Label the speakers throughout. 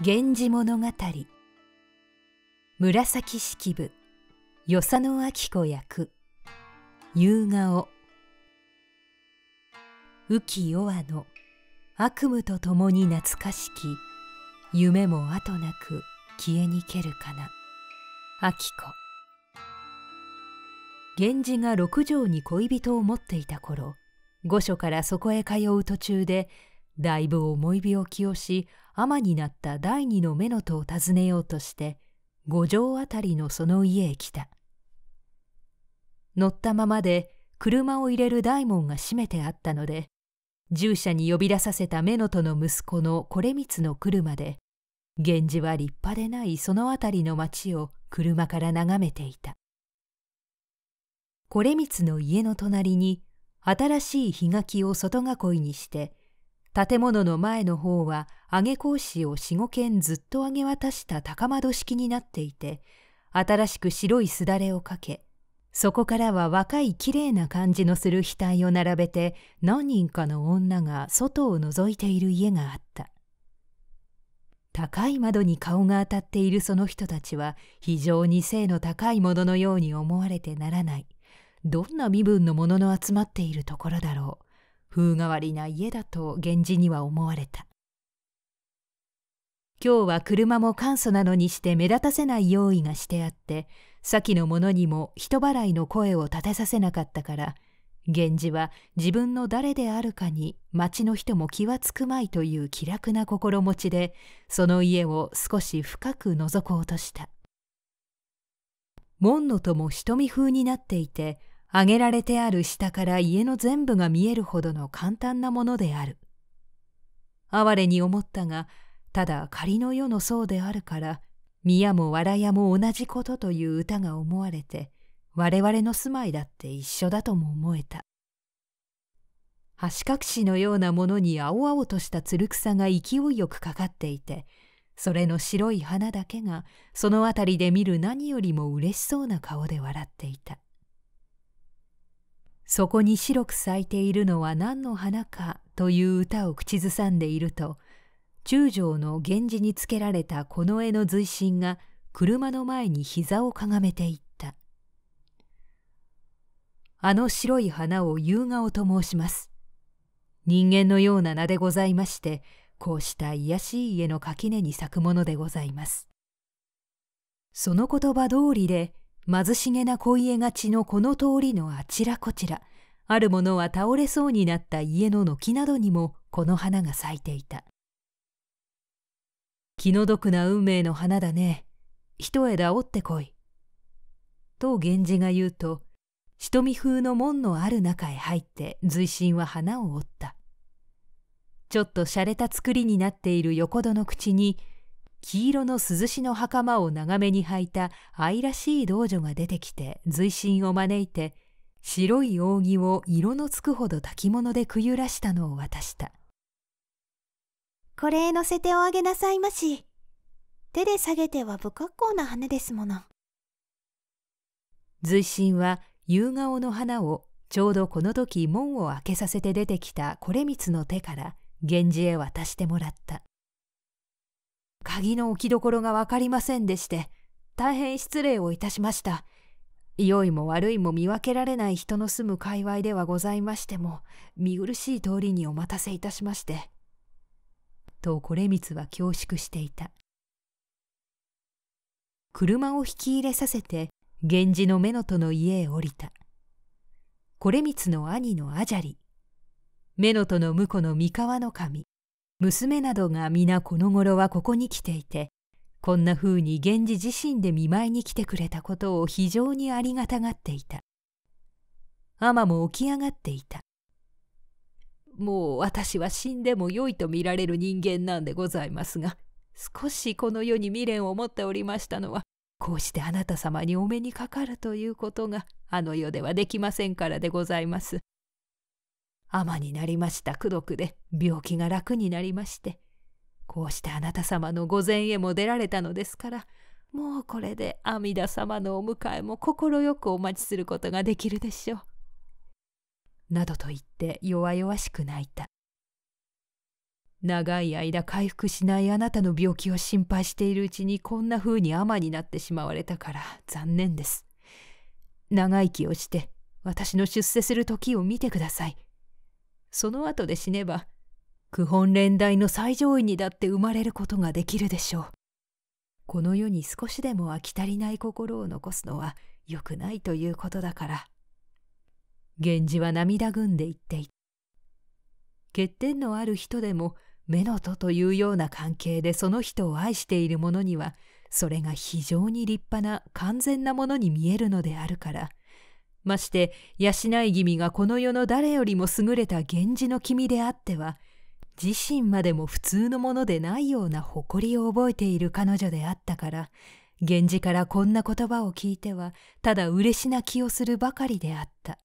Speaker 1: 源氏物語紫式部与謝野明子役夕顔雨季夜和の悪夢と共に懐かしき夢も後なく消えにけるかな明子源氏が六条に恋人を持っていた頃御所からそこへ通う途中でだいぶ重い病気をし尼になった第二の目の戸を訪ねようとして五条あたりのその家へ来た乗ったままで車を入れる大門が閉めてあったので従者に呼び出させた目の戸の息子の惟光の車で源氏は立派でないその辺りの町を車から眺めていたこみ光の家の隣に新しい干垣を外囲いにして建物の前の方は上格子を四五軒ずっと上げ渡した高窓式になっていて新しく白いすだれをかけそこからは若いきれいな感じのする額を並べて何人かの女が外を覗いている家があった高い窓に顔が当たっているその人たちは非常に背の高いもののように思われてならないどんな身分のものの集まっているところだろう風変わりな家だと源氏には思われた今日は車も簡素なのにして目立たせない用意がしてあって先の者にも人払いの声を立てさせなかったから源氏は自分の誰であるかに町の人も気はつくまいという気楽な心持ちでその家を少し深く覗こうとした門の戸も瞳風になっていて上げられてある下から家の全部が見えるほどの簡単なものである。哀れに思ったが、ただ仮の世の層であるから、宮も藁屋も同じことという歌が思われて、我々の住まいだって一緒だとも思えた。足隠しのようなものに青々としたつる草が勢いよくかかっていて、それの白い花だけがその辺りで見る何よりも嬉しそうな顔で笑っていた。そこに白く咲いているのは何の花かという歌を口ずさんでいると中将の源氏につけられたこの絵の随身が車の前に膝をかがめていった「あの白い花を夕顔と申します」人間のような名でございましてこうした癒しい家の垣根に咲くものでございますその言葉通りで貧しげな恋家がちのこの通りのあちらこちら、あるものは倒れそうになった家の軒などにもこの花が咲いていた。気の毒な運命の花だね。一枝折ってこい。と源氏が言うと、瞳風の門のある中へ入って随身は花を折った。ちょっと洒落た作りになっている横戸の口に黄色の涼しの袴を長めに履いた愛らしい道女が出てきて随心を招いて白い扇を色のつくほど炊物でくゆらしたのを渡したこれへ乗せておあげなさいまし手で下げては不格好な羽ですもの随心は夕顔の花をちょうどこの時門を開けさせて出てきたこれみつの手から源氏へ渡してもらった鍵の置きどころがわかりませんでして、大変失礼をいたしました。良いも悪いも見分けられない人の住む界隈ではございましても、見苦しい通りにお待たせいたしまして。と、これ光は恐縮していた。車を引き入れさせて、源氏の目のとの家へ降りた。これ光の兄のアジャリ、目のとの婿の三河の神、娘などが皆この頃はここに来ていてこんなふうに源氏自身で見舞いに来てくれたことを非常にありがたがっていた天も起き上がっていたもう私は死んでも良いと見られる人間なんでございますが少しこの世に未練を持っておりましたのはこうしてあなた様にお目にかかるということがあの世ではできませんからでございます尼になりました功徳で病気が楽になりましてこうしてあなた様の御前へも出られたのですからもうこれで阿弥陀様のお迎えも快くお待ちすることができるでしょう。などと言って弱々しく泣いた。長い間回復しないあなたの病気を心配しているうちにこんな風に尼になってしまわれたから残念です。長生きをして私の出世する時を見てください。その後で死ねば九本連大の最上位にだって生まれることができるでしょうこの世に少しでも飽き足りない心を残すのは良くないということだから源氏は涙ぐんで言っていた欠点のある人でも目のとというような関係でその人を愛している者にはそれが非常に立派な完全なものに見えるのであるからまして養い気味がこの世の誰よりも優れた源氏の君であっては自身までも普通のものでないような誇りを覚えている彼女であったから源氏からこんな言葉を聞いてはただ嬉しな気をするばかりであった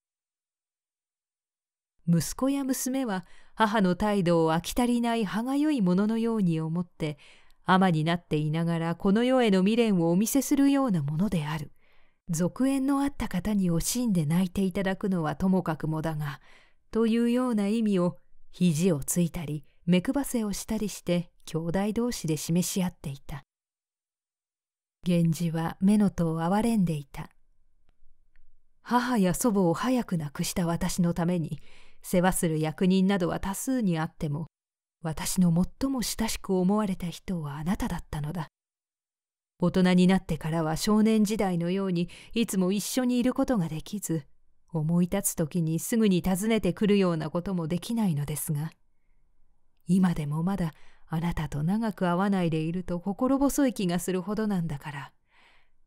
Speaker 1: 息子や娘は母の態度を飽き足りない歯がゆいもののように思って尼になっていながらこの世への未練をお見せするようなものである。続縁のあった方に惜しんで泣いていただくのはともかくもだが、というような意味を肘をついたり、目配せをしたりして兄弟同士で示し合っていた。源氏は目の戸を憐れんでいた。母や祖母を早く亡くした私のために、世話する役人などは多数にあっても、私の最も親しく思われた人はあなただったのだ。大人になってからは少年時代のようにいつも一緒にいることができず、思い立つ時にすぐに訪ねてくるようなこともできないのですが、今でもまだあなたと長く会わないでいると心細い気がするほどなんだから、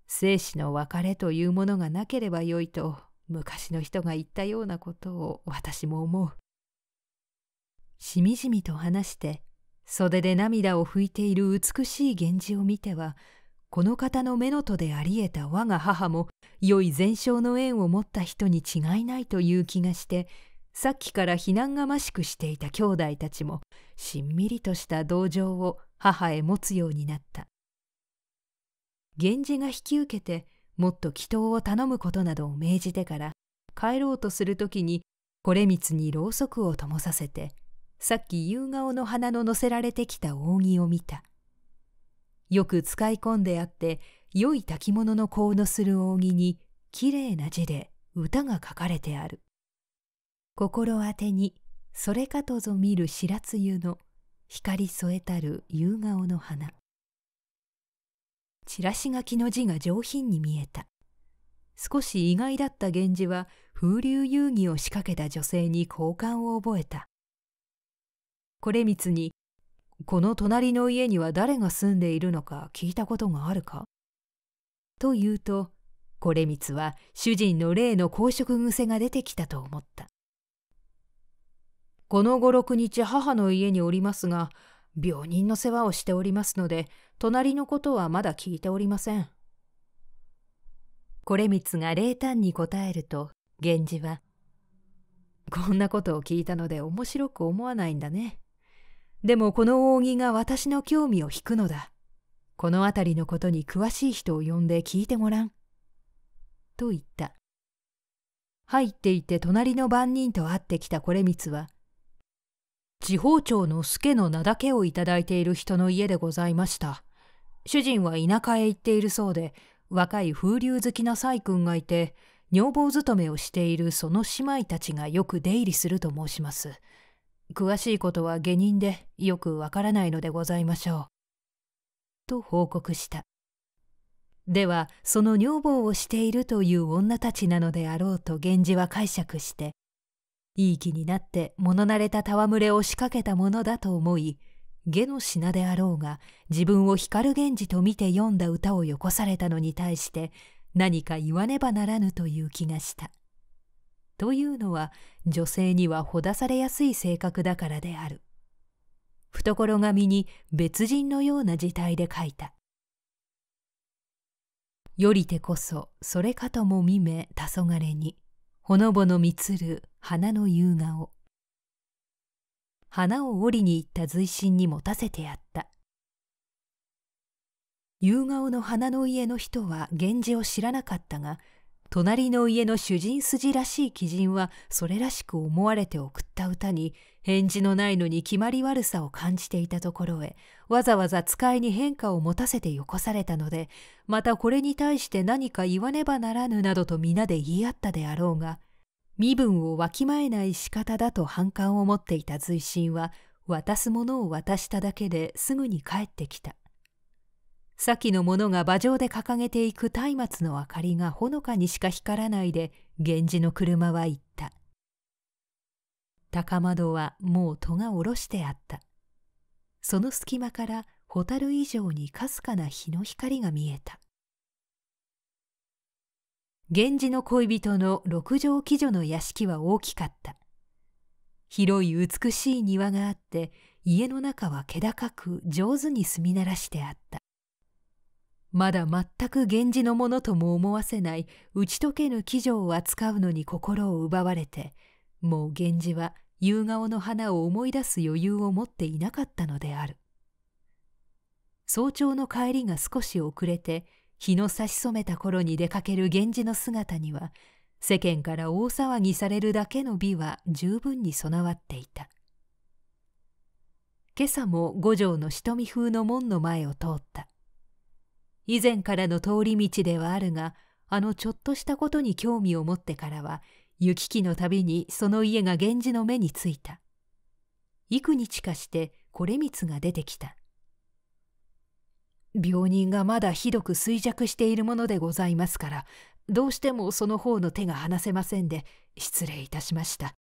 Speaker 1: 生死の別れというものがなければよいと昔の人が言ったようなことを私も思う。しみじみと話して、袖で涙を拭いている美しい源氏を見ては、この方の目の戸であり得た我が母も良い全焼の縁を持った人に違いないという気がしてさっきから非難がましくしていた兄弟たちもしんみりとした同情を母へ持つようになった源氏が引き受けてもっと祈祷を頼むことなどを命じてから帰ろうとする時にこれ光にろうそくを灯させてさっき夕顔の花の乗せられてきた扇を見た。よく使い込んであって良い炊物の香のする扇にきれいな字で歌が書かれてある心あてにそれかとぞ見る白露の光添えたる夕顔の花チラシ書きの字が上品に見えた少し意外だった源氏は風流遊戯を仕掛けた女性に好感を覚えた。これ光にこの隣の家には誰が住んでいるのか聞いたことがあるかと言うと、これみつは主人の例の公職癖が出てきたと思った。この五六日母の家におりますが、病人の世話をしておりますので、隣のことはまだ聞いておりません。これみつが冷淡に答えると、源氏は、こんなことを聞いたので面白く思わないんだね。でもこの扇が私の興味を引くのだ。この辺りのことに詳しい人を呼んで聞いてごらん。と言った。入っていて隣の番人と会ってきたこみ光は、地方庁の助の名だけをいただいている人の家でございました。主人は田舎へ行っているそうで、若い風流好きな細君がいて、女房勤めをしているその姉妹たちがよく出入りすると申します。詳しいことは下人でよくわからないのでございましょう。と報告した。ではその女房をしているという女たちなのであろうと源氏は解釈していい気になって物慣れた戯れを仕掛けたものだと思い下の品であろうが自分を光源氏と見て読んだ歌をよこされたのに対して何か言わねばならぬという気がしたというのは女性にはほだされやすい性格だからである。懐紙に別人のような字体で書いた。よりてこそそれかとも見めたそがれにほのぼのみつる花の夕顔花を折りに行った随身に持たせてやった夕顔の花の家の人は源氏を知らなかったが隣の家の主人筋らしい鬼人はそれらしく思われて送った歌に返事のないのに決まり悪さを感じていたところへわざわざ使いに変化を持たせてよこされたのでまたこれに対して何か言わねばならぬなどと皆で言い合ったであろうが身分をわきまえない仕方だと反感を持っていた随心は渡すものを渡しただけですぐに帰ってきた。先の者が馬上で掲げていく松明の明かりがほのかにしか光らないで源氏の車は行った高窓はもう戸が下ろしてあったその隙間から蛍以上にかすかな日の光が見えた源氏の恋人の六畳鬼女の屋敷は大きかった広い美しい庭があって家の中は気高く上手に住み慣らしてあったまだ全く源氏のものとも思わせない打ち解けぬ騎女を扱うのに心を奪われて、もう源氏は夕顔の花を思い出す余裕を持っていなかったのである。早朝の帰りが少し遅れて、日の差し染めた頃に出かける源氏の姿には、世間から大騒ぎされるだけの美は十分に備わっていた。今朝も五条の仕富風の門の前を通った。以前からの通り道ではあるが、あのちょっとしたことに興味を持ってからは、行き来のたびにその家が源氏の目についた。幾日かしてこれ光が出てきた。病人がまだひどく衰弱しているものでございますから、どうしてもその方の手が離せませんで、失礼いたしました。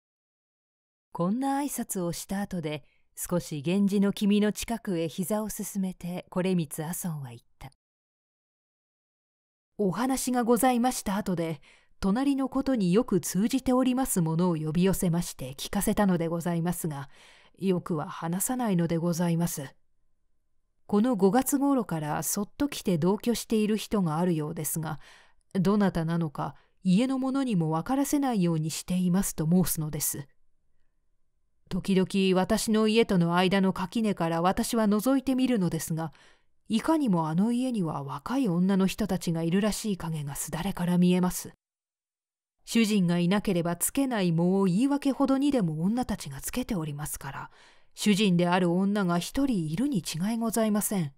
Speaker 1: こんな挨拶をした後で、少し源氏の君の近くへ膝を進めて、これ光阿孫は言った。お話がございました後で、隣のことによく通じておりますものを呼び寄せまして聞かせたのでございますが、よくは話さないのでございます。この5月頃からそっと来て同居している人があるようですが、どなたなのか家の者にも分からせないようにしていますと申すのです。時々私の家との間の垣根から私は覗いてみるのですが、いかにもあの家には若い女の人たちがいるらしい影がすだれから見えます。主人がいなければつけない藻を言い訳ほどにでも女たちがつけておりますから、主人である女が一人いるに違いございません。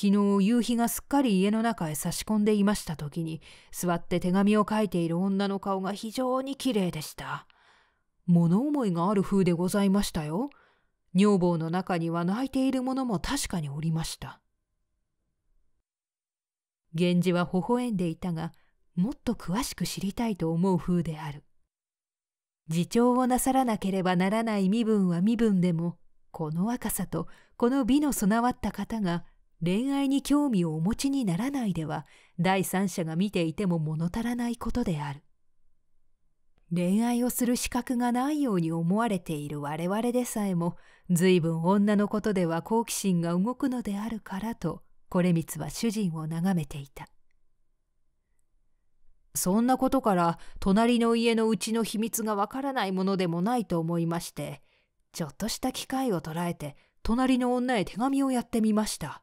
Speaker 1: 昨日夕日がすっかり家の中へ差し込んでいました時に、座って手紙を書いている女の顔が非常に綺麗でした。物思いがある風でございましたよ。女房の中には泣いている者も確かにおりました。源氏は微笑んでいたが、もっと詳しく知りたいと思う風である。自重をなさらなければならない身分は身分でも、この若さとこの美の備わった方が恋愛に興味をお持ちにならないでは、第三者が見ていても物足らないことである。恋愛をする資格がないように思われている我々でさえも、随分女のことでは好奇心が動くのであるからと、これみつは主人を眺めていた。そんなことから、隣の家のうちの秘密がわからないものでもないと思いまして、ちょっとした機会を捉えて、隣の女へ手紙をやってみました。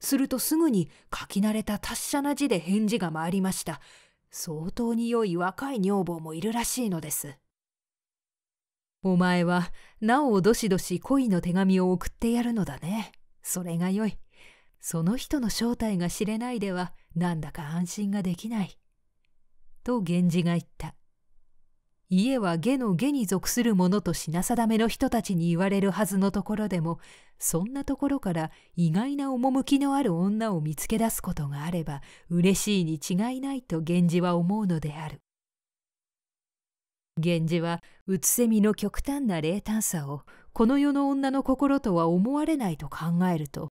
Speaker 1: するとすぐに書き慣れた達者な字で返事が回りました。相当に良い若い女房もいるらしいのです。お前は、なおどしどし恋の手紙を送ってやるのだね。それが良い。その人の正体が知れないでは、なんだか安心ができない。と源氏が言った。家は下の下に属するものと品定めの人たちに言われるはずのところでも、そんなところから意外な趣のある女を見つけ出すことがあれば、嬉しいに違いないと源氏は思うのである。源氏は、うつせみの極端な冷淡さを、この世の女の心とは思われないと考えると、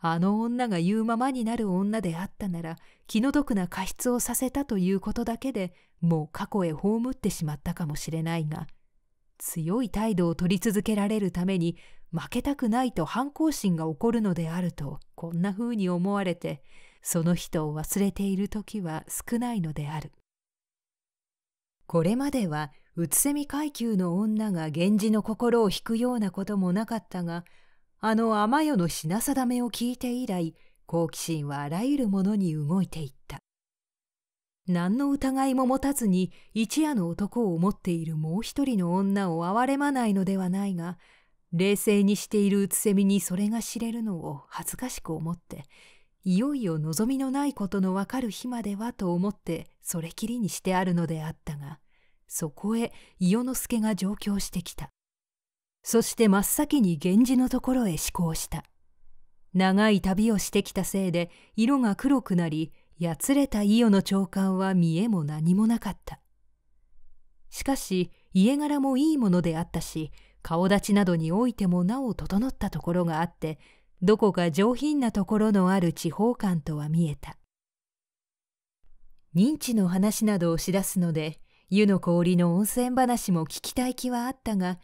Speaker 1: あの女が言うままになる女であったなら気の毒な過失をさせたということだけでもう過去へ葬ってしまったかもしれないが強い態度を取り続けられるために負けたくないと反抗心が起こるのであるとこんな風に思われてその人を忘れている時は少ないのである。これまではうつせみ階級の女が源氏の心を引くようなこともなかったがあの雨夜の品定めを聞いて以来好奇心はあらゆるものに動いていった何の疑いも持たずに一夜の男を持っているもう一人の女を憐れまないのではないが冷静にしているうつせみにそれが知れるのを恥ずかしく思っていよいよ望みのないことのわかる日まではと思ってそれきりにしてあるのであったがそこへ伊予之助が上京してきたそして真っ先に源氏のところへ思考した長い旅をしてきたせいで色が黒くなりやつれた伊予の長官は見えも何もなかったしかし家柄もいいものであったし顔立ちなどにおいてもなお整ったところがあってどこか上品なところのある地方官とは見えた認知の話などをしだすので湯の氷の温泉話も聞きたい気はあったが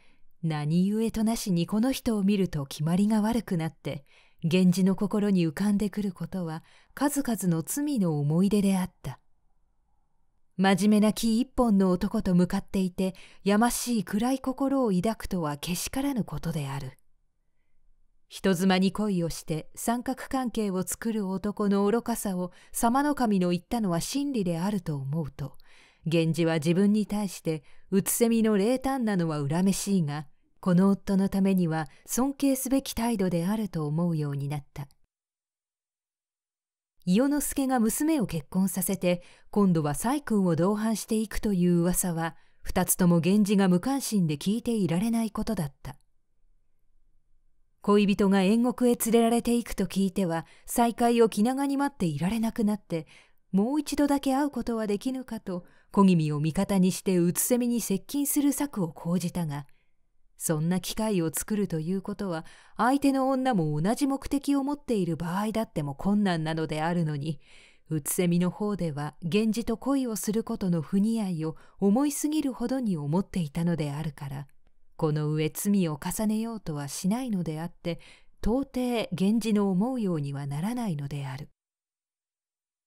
Speaker 1: 何故となしにこの人を見ると決まりが悪くなって、源氏の心に浮かんでくることは数々の罪の思い出であった。真面目な木一本の男と向かっていて、やましい暗い心を抱くとはけしからぬことである。人妻に恋をして三角関係を作る男の愚かさを様の神の言ったのは真理であると思うと、源氏は自分に対して、うつせみの冷淡なのは恨めしいが、この夫のためには尊敬すべき態度であると思うようになった伊予之助が娘を結婚させて今度は崔君を同伴していくという噂は2つとも源氏が無関心で聞いていられないことだった恋人が縁獄へ連れられていくと聞いては再会を気長に待っていられなくなってもう一度だけ会うことはできぬかと小君を味方にしてうつせみに接近する策を講じたがそんな機会を作るということは、相手の女も同じ目的を持っている場合だっても困難なのであるのに、うつせみの方では、源氏と恋をすることの不似合いを思いすぎるほどに思っていたのであるから、この上罪を重ねようとはしないのであって、到底源氏の思うようにはならないのである。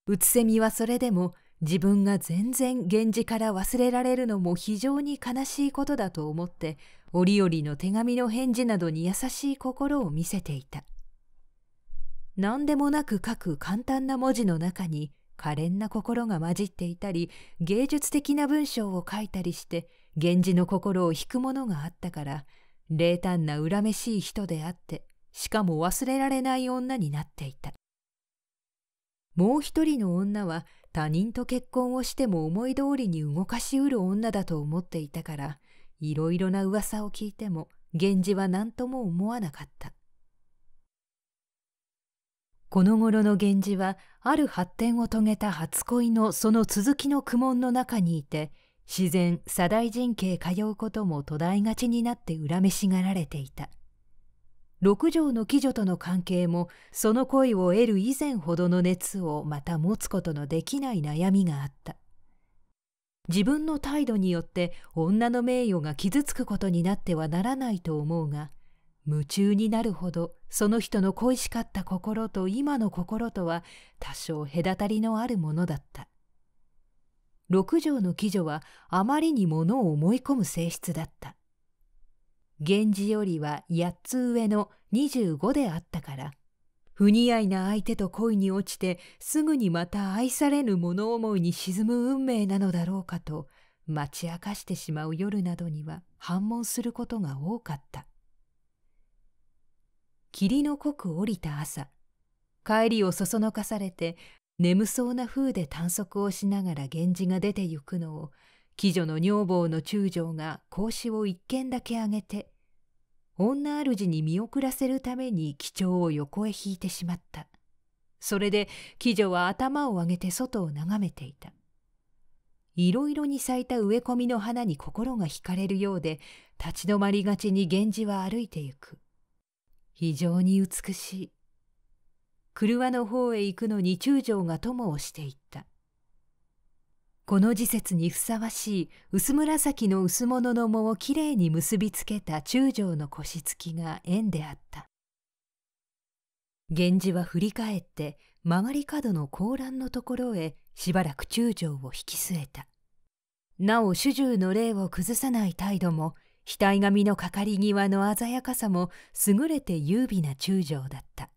Speaker 1: うつせみはそれでも、自分が全然源氏から忘れられるのも非常に悲しいことだと思って折々の手紙の返事などに優しい心を見せていた何でもなく書く簡単な文字の中に可憐な心が混じっていたり芸術的な文章を書いたりして源氏の心を引くものがあったから冷淡な恨めしい人であってしかも忘れられない女になっていた。もう一人の女は他人と結婚をしても思い通りに動かしうる女だと思っていたから、いろいろな噂を聞いても、源氏は何とも思わなかった。この頃の源氏は、ある発展を遂げた初恋のその続きの苦悶の中にいて、自然、左大神経通うことも途絶えがちになって恨めしがられていた。六条の貴女との関係もその恋を得る以前ほどの熱をまた持つことのできない悩みがあった自分の態度によって女の名誉が傷つくことになってはならないと思うが夢中になるほどその人の恋しかった心と今の心とは多少隔たりのあるものだった六条の貴女はあまりに物を思い込む性質だった源氏よりは8つ上の25であったから、不似合いな相手と恋に落ちてすぐにまた愛されぬ物思いに沈む運命なのだろうかと、待ち明かしてしまう夜などには反問することが多かった。霧の濃く降りた朝、帰りをそそのかされて眠そうな風で探索をしながら源氏が出て行くのを貴女の女房の中将が格子を一軒だけあげて女主に見送らせるために貴重を横へ引いてしまったそれで貴女は頭を上げて外を眺めていたいろいろに咲いた植え込みの花に心が惹かれるようで立ち止まりがちに源氏は歩いてゆく非常に美しい。車の方へ行くのに中将が友をしていった。この時節にふさわしい薄紫の薄物の藻をきれいに結びつけた中将の腰つきが縁であった。源氏は振り返って曲がり角の高欄のところへしばらく中将を引き据えた。なお主従の霊を崩さない態度も額紙のかかり際の鮮やかさも優れて優美な中将だった。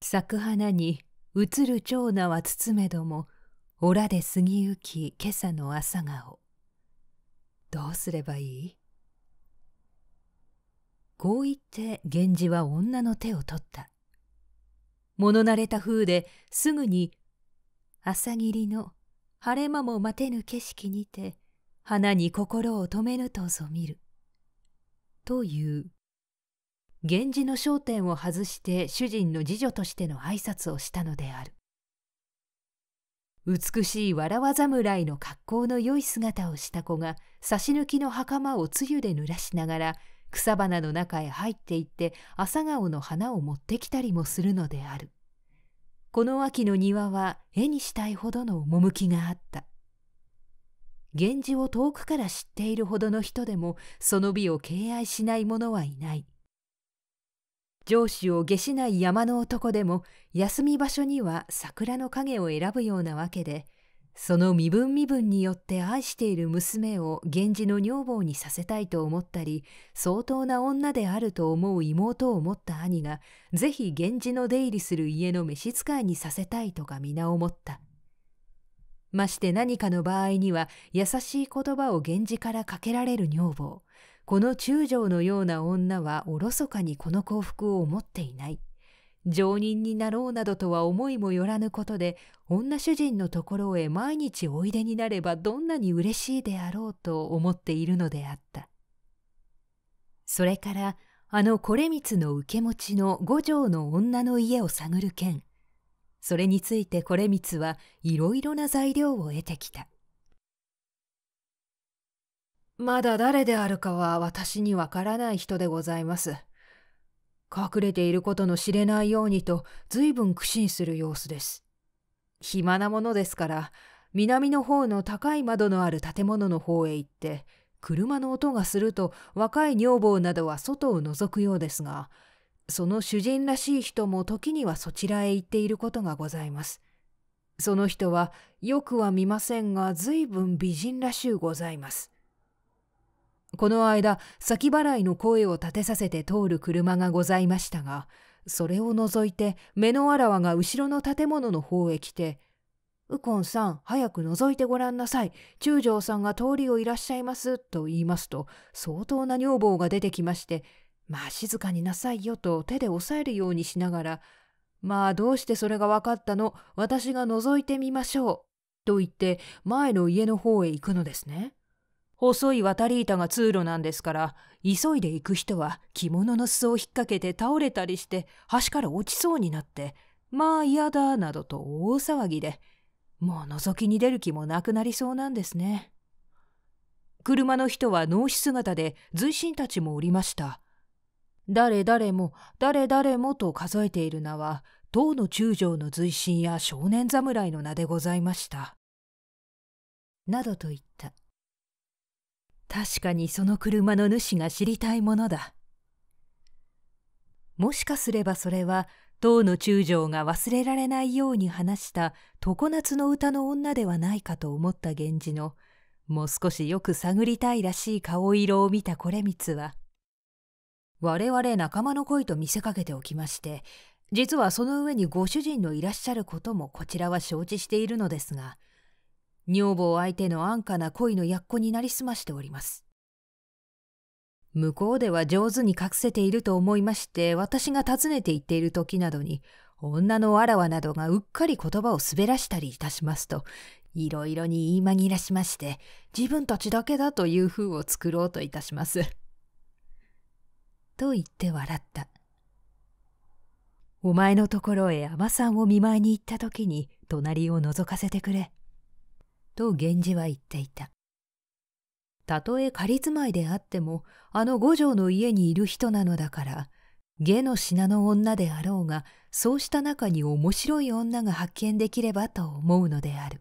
Speaker 1: 咲く花に映る蝶名は包めども裏で過ぎゆき今朝の朝顔どうすればいいこう言って源氏は女の手を取った物慣れた風ですぐに朝霧の晴れ間も待てぬ景色にて花に心を止めぬとぞ見る。という。源氏の焦点を外して主人の次女としての挨拶をしたのである。美しいわらわ侍の格好の良い姿をした子が差し抜きの袴をつゆで濡らしながら草花の中へ入っていって朝顔の花を持ってきたりもするのである。この秋の庭は絵にしたいほどの趣があった。源氏を遠くから知っているほどの人でもその美を敬愛しない者はいない。上司を下しない山の男でも休み場所には桜の影を選ぶようなわけでその身分身分によって愛している娘を源氏の女房にさせたいと思ったり相当な女であると思う妹を持った兄がぜひ源氏の出入りする家の召使いにさせたいとか皆思ったまして何かの場合には優しい言葉を源氏からかけられる女房この中将のような女はおろそかにこの幸福を思っていない。常人になろうなどとは思いもよらぬことで、女主人のところへ毎日おいでになればどんなに嬉しいであろうと思っているのであった。それから、あのこれの受け持ちの五条の女の家を探る件。それについてこれはいろいろな材料を得てきた。まだ誰であるかは私にわからない人でございます。隠れていることの知れないようにと随分苦心する様子です。暇なものですから、南の方の高い窓のある建物の方へ行って、車の音がすると若い女房などは外を覗くようですが、その主人らしい人も時にはそちらへ行っていることがございます。その人はよくは見ませんが随分美人らしゅうございます。この間、先払いの声を立てさせて通る車がございましたが、それを除いて目のあらわが後ろの建物の方へ来て、右近さん、早く覗いてごらんなさい。中将さんが通りをいらっしゃいます、と言いますと、相当な女房が出てきまして、まあ静かになさいよと手で押さえるようにしながら、まあどうしてそれが分かったの、私が覗いてみましょう、と言って前の家の方へ行くのですね。細い渡り板が通路なんですから急いで行く人は着物の裾を引っ掛けて倒れたりして橋から落ちそうになってまあ嫌だなどと大騒ぎでもう覗きに出る気もなくなりそうなんですね車の人は脳死姿で随身たちもおりました誰々も誰々もと数えている名は唐の中将の随身や少年侍の名でございましたなどと言った確かにその車の主が知りたいものだ。もしかすればそれは、当の中将が忘れられないように話した常夏の歌の女ではないかと思った源氏の、もう少しよく探りたいらしい顔色を見たみ光は、我々仲間の恋と見せかけておきまして、実はその上にご主人のいらっしゃることもこちらは承知しているのですが、女房相手の安価な恋のやっこになりすましております。向こうでは上手に隠せていると思いまして、私が訪ねて行っている時などに、女のわらわなどがうっかり言葉を滑らしたりいたしますと、いろいろに言い紛らしまして、自分たちだけだという風を作ろうといたします。と言って笑った。お前のところへ尼さんを見舞いに行った時に隣を覗かせてくれ。と源氏は言っていた。たとえ仮住まいであっても、あの五条の家にいる人なのだから、下の品の女であろうが、そうした中に面白い女が発見できればと思うのである。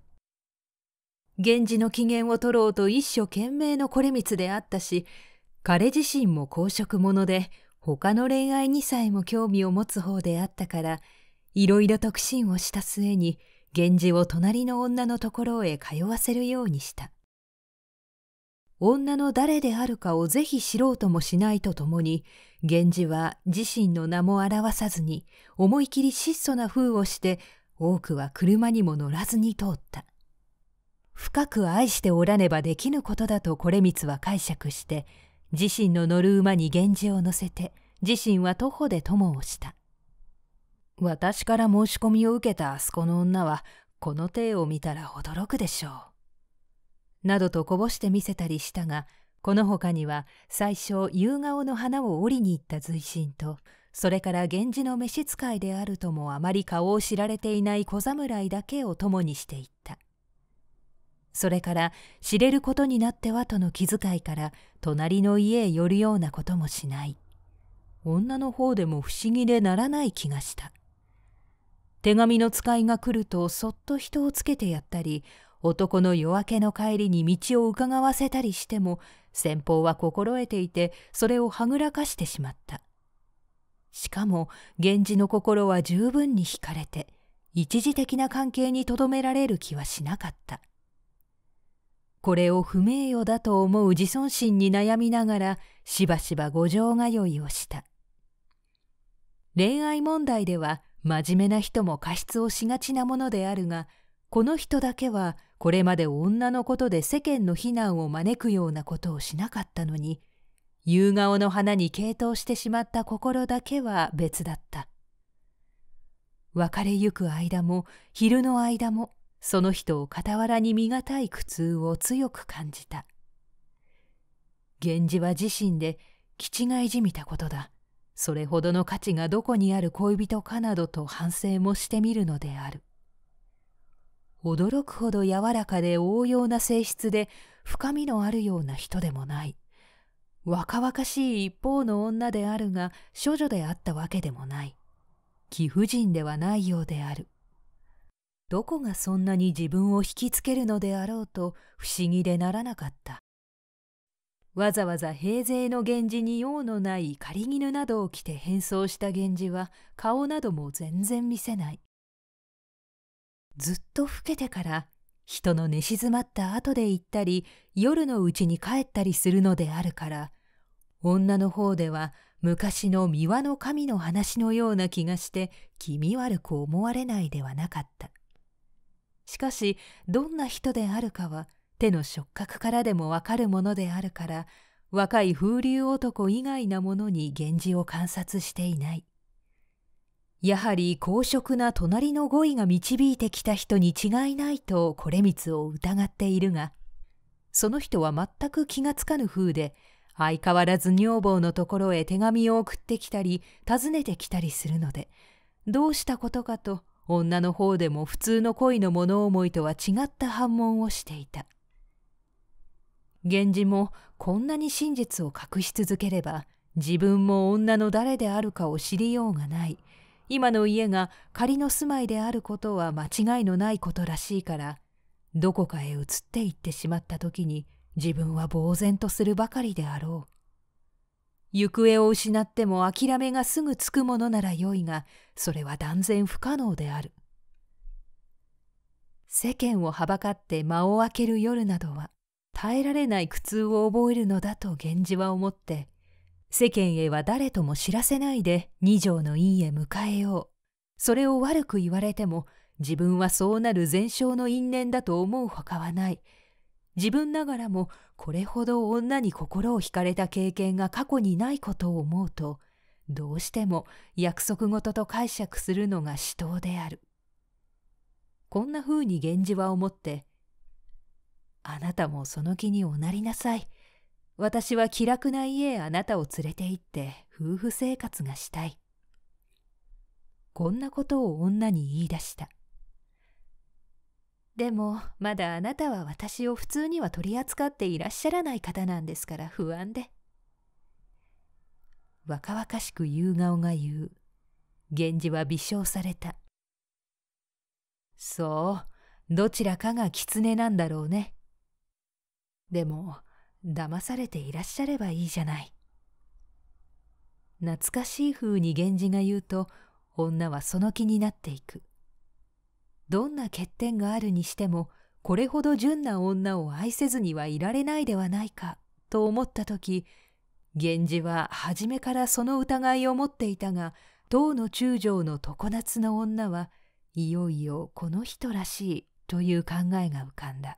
Speaker 1: 源氏の機嫌を取ろうと一所懸命のこれみつであったし、彼自身も公職者で、他の恋愛にさえも興味を持つ方であったから、いろいろ特進をした末に、源氏を隣の女のところへ通わせるようにした女の誰であるかをぜひ知ろうともしないとともに源氏は自身の名も表さずに思い切り質素な風をして多くは車にも乗らずに通った深く愛しておらねばできぬことだと惟光は解釈して自身の乗る馬に源氏を乗せて自身は徒歩で友をした私から申し込みを受けたあそこの女は、この体を見たら驚くでしょう。などとこぼして見せたりしたが、この他には最初夕顔の花を折りに行った随心と、それから源氏の召使いであるともあまり顔を知られていない小侍だけを共にしていった。それから知れることになってはとの気遣いから隣の家へ寄るようなこともしない。女の方でも不思議でならない気がした。手紙の使いが来るとそっと人をつけてやったり男の夜明けの帰りに道をうかがわせたりしても先方は心得ていてそれをはぐらかしてしまったしかも源氏の心は十分に惹かれて一時的な関係にとどめられる気はしなかったこれを不名誉だと思う自尊心に悩みながらしばしば五条通いをした恋愛問題では真面目な人も過失をしがちなものであるが、この人だけはこれまで女のことで世間の非難を招くようなことをしなかったのに、夕顔の花に傾倒してしまった心だけは別だった。別れゆく間も昼の間もその人を傍らに身難い苦痛を強く感じた。源氏は自身で気違いじみたことだ。それほどの価値がどこにある恋人かなどと反省もしてみるのである。驚くほど柔らかで応用な性質で深みのあるような人でもない。若々しい一方の女であるが処女であったわけでもない。貴婦人ではないようである。どこがそんなに自分を引きつけるのであろうと不思議でならなかった。わざわざ平勢の源氏に用のない仮絹などを着て変装した源氏は顔なども全然見せない。ずっと老けてから人の寝静まった後で行ったり夜のうちに帰ったりするのであるから女の方では昔の三輪の神の話のような気がして気味悪く思われないではなかった。しかしどんな人であるかは手の触覚からでもわかるものであるから若い風流男以外なものに源氏を観察していないやはり公職な隣の語彙が導いてきた人に違いないと惟光を疑っているがその人は全く気がつかぬ風で相変わらず女房のところへ手紙を送ってきたり訪ねてきたりするのでどうしたことかと女の方でも普通の恋の物思いとは違った反問をしていた。源氏もこんなに真実を隠し続ければ自分も女の誰であるかを知りようがない今の家が仮の住まいであることは間違いのないことらしいからどこかへ移っていってしまった時に自分は呆然とするばかりであろう行方を失っても諦めがすぐつくものならよいがそれは断然不可能である世間をはばかって間を空ける夜などは耐えられない苦痛を覚えるのだと源氏は思って世間へは誰とも知らせないで二条の院へ迎えようそれを悪く言われても自分はそうなる全勝の因縁だと思うほかはない自分ながらもこれほど女に心を惹かれた経験が過去にないことを思うとどうしても約束事と解釈するのが死闘であるこんなふうに源氏は思ってあなたもその気におなりなさい。私は気楽な家へあなたを連れて行って夫婦生活がしたい。こんなことを女に言い出した。でもまだあなたは私を普通には取り扱っていらっしゃらない方なんですから不安で。若々しく夕顔が言う。源氏は微笑された。そう、どちらかが狐なんだろうね。でも、騙されていらっしゃればいいじゃない。懐かしい風に源氏が言うと、女はその気になっていく。どんな欠点があるにしても、これほど純な女を愛せずにはいられないではないか、と思った時、源氏は初めからその疑いを持っていたが、当の中将の常夏の女は、いよいよこの人らしいという考えが浮かんだ。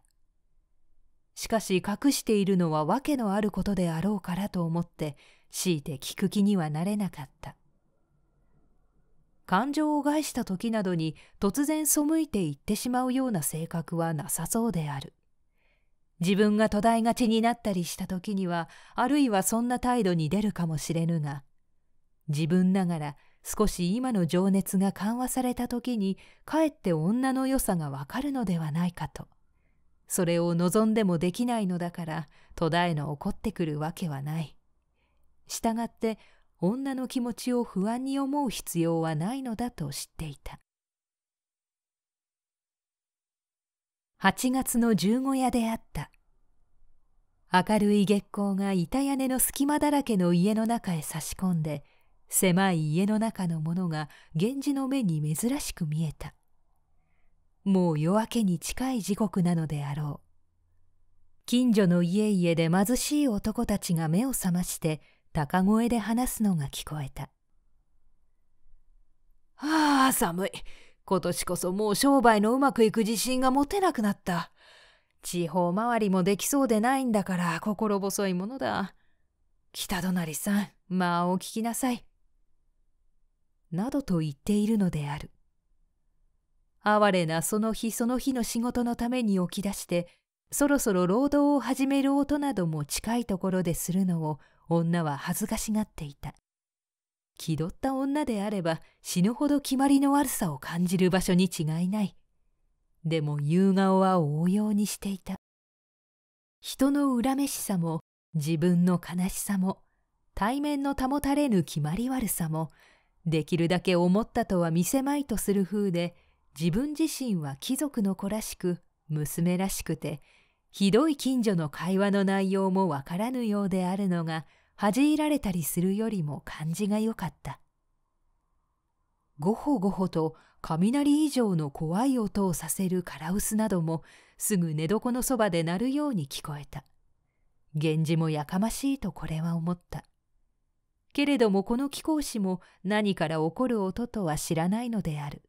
Speaker 1: しかし隠しているのは訳のあることであろうからと思って強いて聞く気にはなれなかった感情を害した時などに突然背いていってしまうような性格はなさそうである自分が途絶えがちになったりした時にはあるいはそんな態度に出るかもしれぬが自分ながら少し今の情熱が緩和された時にかえって女の良さがわかるのではないかと。それを望んでもできないのだから戸田への怒ってくるわけはない。したがって女の気持ちを不安に思う必要はないのだと知っていた。8月の十五夜であった。明るい月光が板屋根の隙間だらけの家の中へ差し込んで、狭い家の中のものが源氏の目に珍しく見えた。もう夜明けに近い時刻なのであろう。近所の家々で貧しい男たちが目を覚まして高声で話すのが聞こえた。ああ、寒い。今年こそもう商売のうまくいく自信が持てなくなった。地方回りもできそうでないんだから心細いものだ。北隣さん、まあお聞きなさい。などと言っているのである。哀れなその日その日の仕事のために起き出して、そろそろ労働を始める音なども近いところでするのを女は恥ずかしがっていた。気取った女であれば死ぬほど決まりの悪さを感じる場所に違いない。でも夕顔は応用にしていた。人の恨めしさも自分の悲しさも対面の保たれぬ決まり悪さもできるだけ思ったとは見せまいとする風で自分自身は貴族の子らしく娘らしくてひどい近所の会話の内容もわからぬようであるのが恥じられたりするよりも感じが良かった。ごほごほと雷以上の怖い音をさせるカラウスなどもすぐ寝床のそばで鳴るように聞こえた。源氏もやかましいとこれは思った。けれどもこの貴公子も何から起こる音とは知らないのである。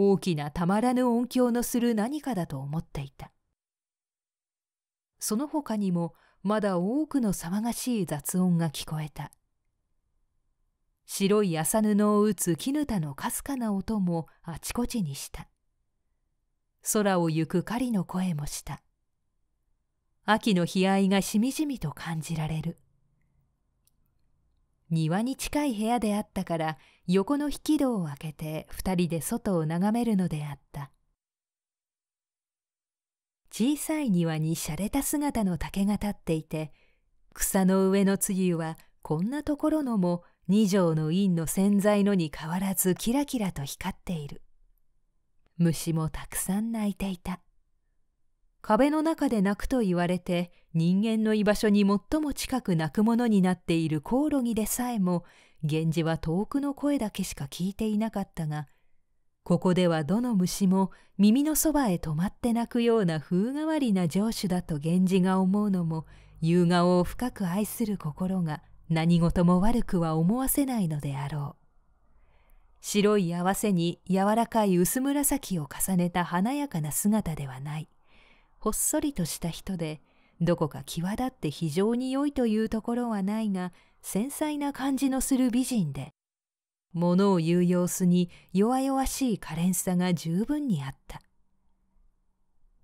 Speaker 1: 大きなたまらぬ音響のする何かだと思っていた。その他にもまだ多くの騒がしい雑音が聞こえた。白い麻布を打つ絹田のかすかな音もあちこちにした。空を行く狩りの声もした。秋の悲哀がしみじみと感じられる。庭に近い部屋であったから横の引き戸を開けて二人で外を眺めるのであった小さい庭に洒落た姿の竹が立っていて草の上の露はこんなところのも二畳の院の洗剤のに変わらずキラキラと光っている虫もたくさん鳴いていた壁の中で鳴くと言われて人間の居場所に最も近く鳴くものになっているコオロギでさえも源氏は遠くの声だけしか聞いていなかったが、ここではどの虫も耳のそばへ止まって鳴くような風変わりな城主だと源氏が思うのも、夕顔を深く愛する心が何事も悪くは思わせないのであろう。白い合わせに柔らかい薄紫を重ねた華やかな姿ではない。ほっそりとした人で、どこか際立って非常に良いというところはないが、繊細な感じのする美人で、物を言う様子に弱々しい可憐さが十分にあった。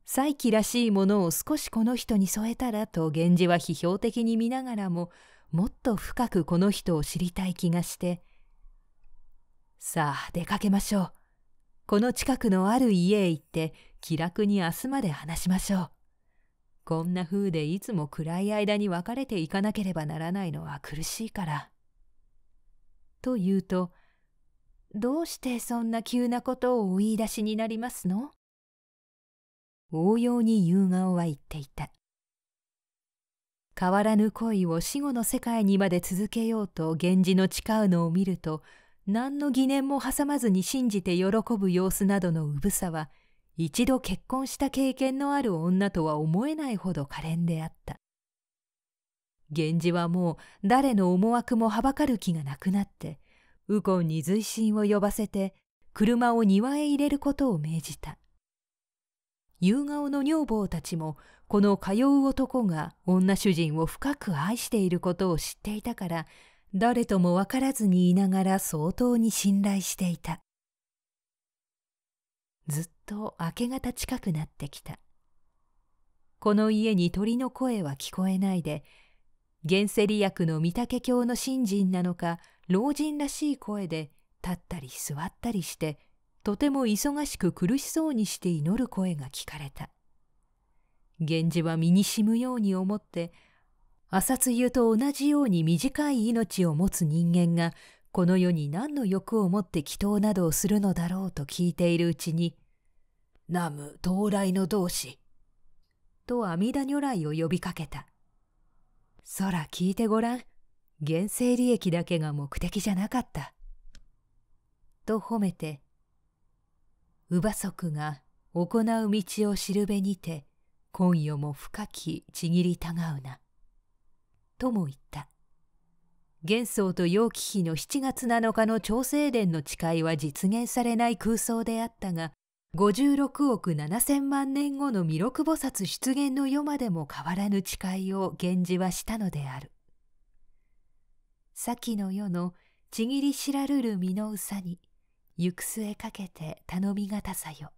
Speaker 1: 再起らしいものを少しこの人に添えたらと源氏は批評的に見ながらも、もっと深くこの人を知りたい気がして、さあ出かけましょう。この近くのある家へ行って気楽に明日まで話しましょう。こんな風でいつも暗い間に別れていかなければならないのは苦しいから。と言うと、どうしてそんな急なことをお言い出しになりますの応用に夕顔は言っていた。変わらぬ恋を死後の世界にまで続けようと源氏の誓うのを見ると、何の疑念も挟まずに信じて喜ぶ様子などのうぶさは、一度結婚した経験のある女とは思えないほど可憐であった。源氏はもう誰の思惑もはばかる気がなくなって、右近に随心を呼ばせて、車を庭へ入れることを命じた。夕顔の女房たちも、この通う男が女主人を深く愛していることを知っていたから、誰とも分からずにいながら相当に信頼していた。ずっと明け方近くなってきた。この家に鳥の声は聞こえないで、原セリ薬の御岳教の信心なのか、老人らしい声で立ったり座ったりして、とても忙しく苦しそうにして祈る声が聞かれた。源氏は身にしむように思って、朝露と同じように短い命を持つ人間がこの世に何の欲を持って祈祷などをするのだろうと聞いているうちに、ナム到来の同志。と阿弥陀如来を呼びかけた。空聞いてごらん。原生利益だけが目的じゃなかった。と褒めて、乳母族が行う道を知るべにて、今夜も深きちぎりたがうな。とも言った。幻想と楊貴妃の7月7日の長生殿の誓いは実現されない空想であったが、56億7000万年後の弥勒菩薩出現の世までも変わらぬ誓いを源氏はしたのである。先の世のちぎり知らるる身のうさに、行く末かけて頼みがたさよ。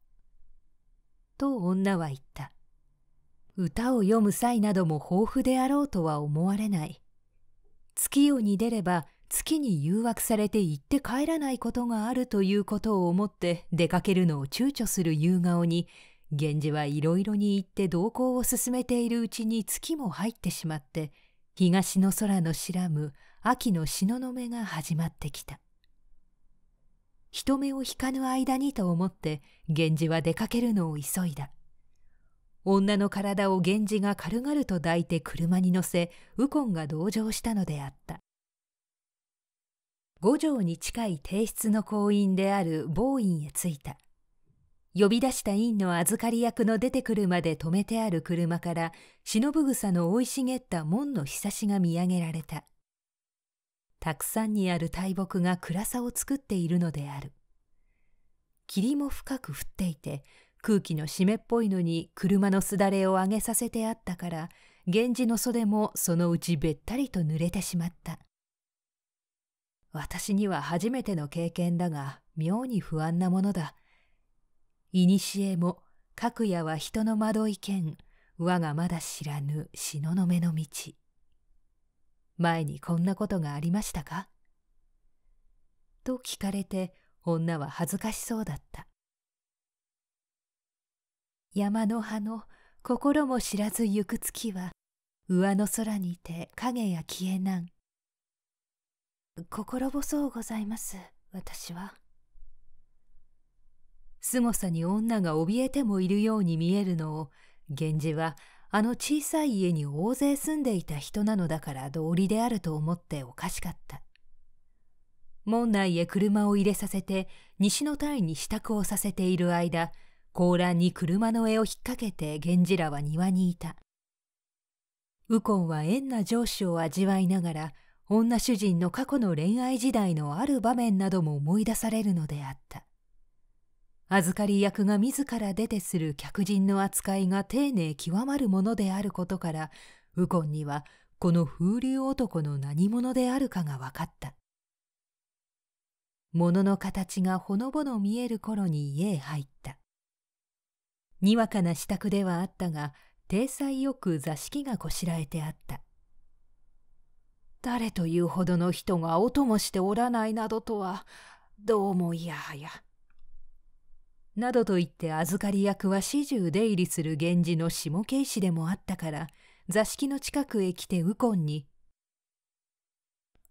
Speaker 1: と女は言った。歌を詠む際なども豊富であろうとは思われない。月夜に出れば月に誘惑されて行って帰らないことがあるということを思って出かけるのを躊躇する夕顔に源氏はいろいろに行って同行を進めているうちに月も入ってしまって東の空の白む秋の東雲が始まってきた人目を引かぬ間にと思って源氏は出かけるのを急いだ女の体を源氏が軽々と抱いて車に乗せ右近が同乗したのであった五条に近い帝室の行員である某院へ着いた呼び出した院の預かり役の出てくるまで止めてある車から忍草の生い茂った門のひさしが見上げられたたくさんにある大木が暗さを作っているのである霧も深く降っていて空気の湿っぽいのに車のすだれを上げさせてあったから源氏の袖もそのうちべったりと濡れてしまった私には初めての経験だが妙に不安なものだ古も各夜は人の惑い兼我がまだ知らぬ東雲の道前にこんなことがありましたかと聞かれて女は恥ずかしそうだった山の葉の心も知らず行く月は上の空にて影や消えなん心細うございます私は凄さに女が怯えてもいるように見えるのを源氏はあの小さい家に大勢住んでいた人なのだから道理であると思っておかしかった門内へ車を入れさせて西の隊に支度をさせている間甲羅に車の絵を引っ掛けて源氏らは庭にいた右近は縁な上司を味わいながら女主人の過去の恋愛時代のある場面なども思い出されるのであった預かり役が自ら出てする客人の扱いが丁寧極まるものであることから右近にはこの風流男の何者であるかが分かった物の形がほのぼの見える頃に家へ入ったにわかな支度ではあったが、体裁よく座敷がこしらえてあった。誰というほどの人がお供しておらないなどとは、どうもいやはや。などと言って預かり役は始終出入りする源氏の下慶氏でもあったから、座敷の近くへ来て右近に、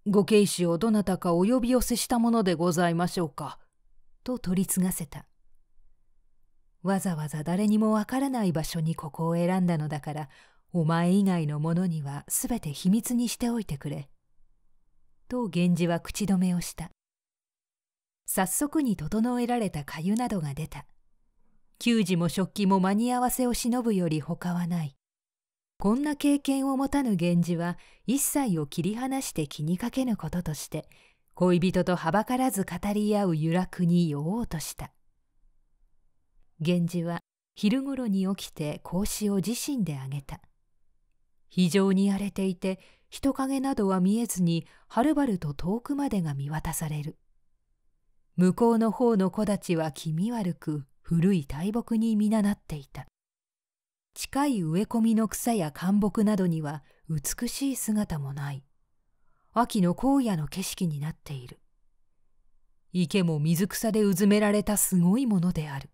Speaker 1: ご慶氏をどなたかお呼び寄せしたものでございましょうか、と取り継がせた。わざわざ誰にもわからない場所にここを選んだのだから、お前以外の者にはすべて秘密にしておいてくれ。と源氏は口止めをした。早速に整えられた粥などが出た。給仕も食器も間に合わせを忍ぶより他はない。こんな経験を持たぬ源氏は一切を切り離して気にかけぬこととして、恋人とはばからず語り合う由楽に酔おうとした。源氏は昼ごろに起きて格子を自身であげた。非常に荒れていて人影などは見えずにはるばると遠くまでが見渡される。向こうの方の木立は気味悪く古い大木に皆なっていた。近い植え込みの草や灌木などには美しい姿もない。秋の荒野の景色になっている。池も水草でうずめられたすごいものである。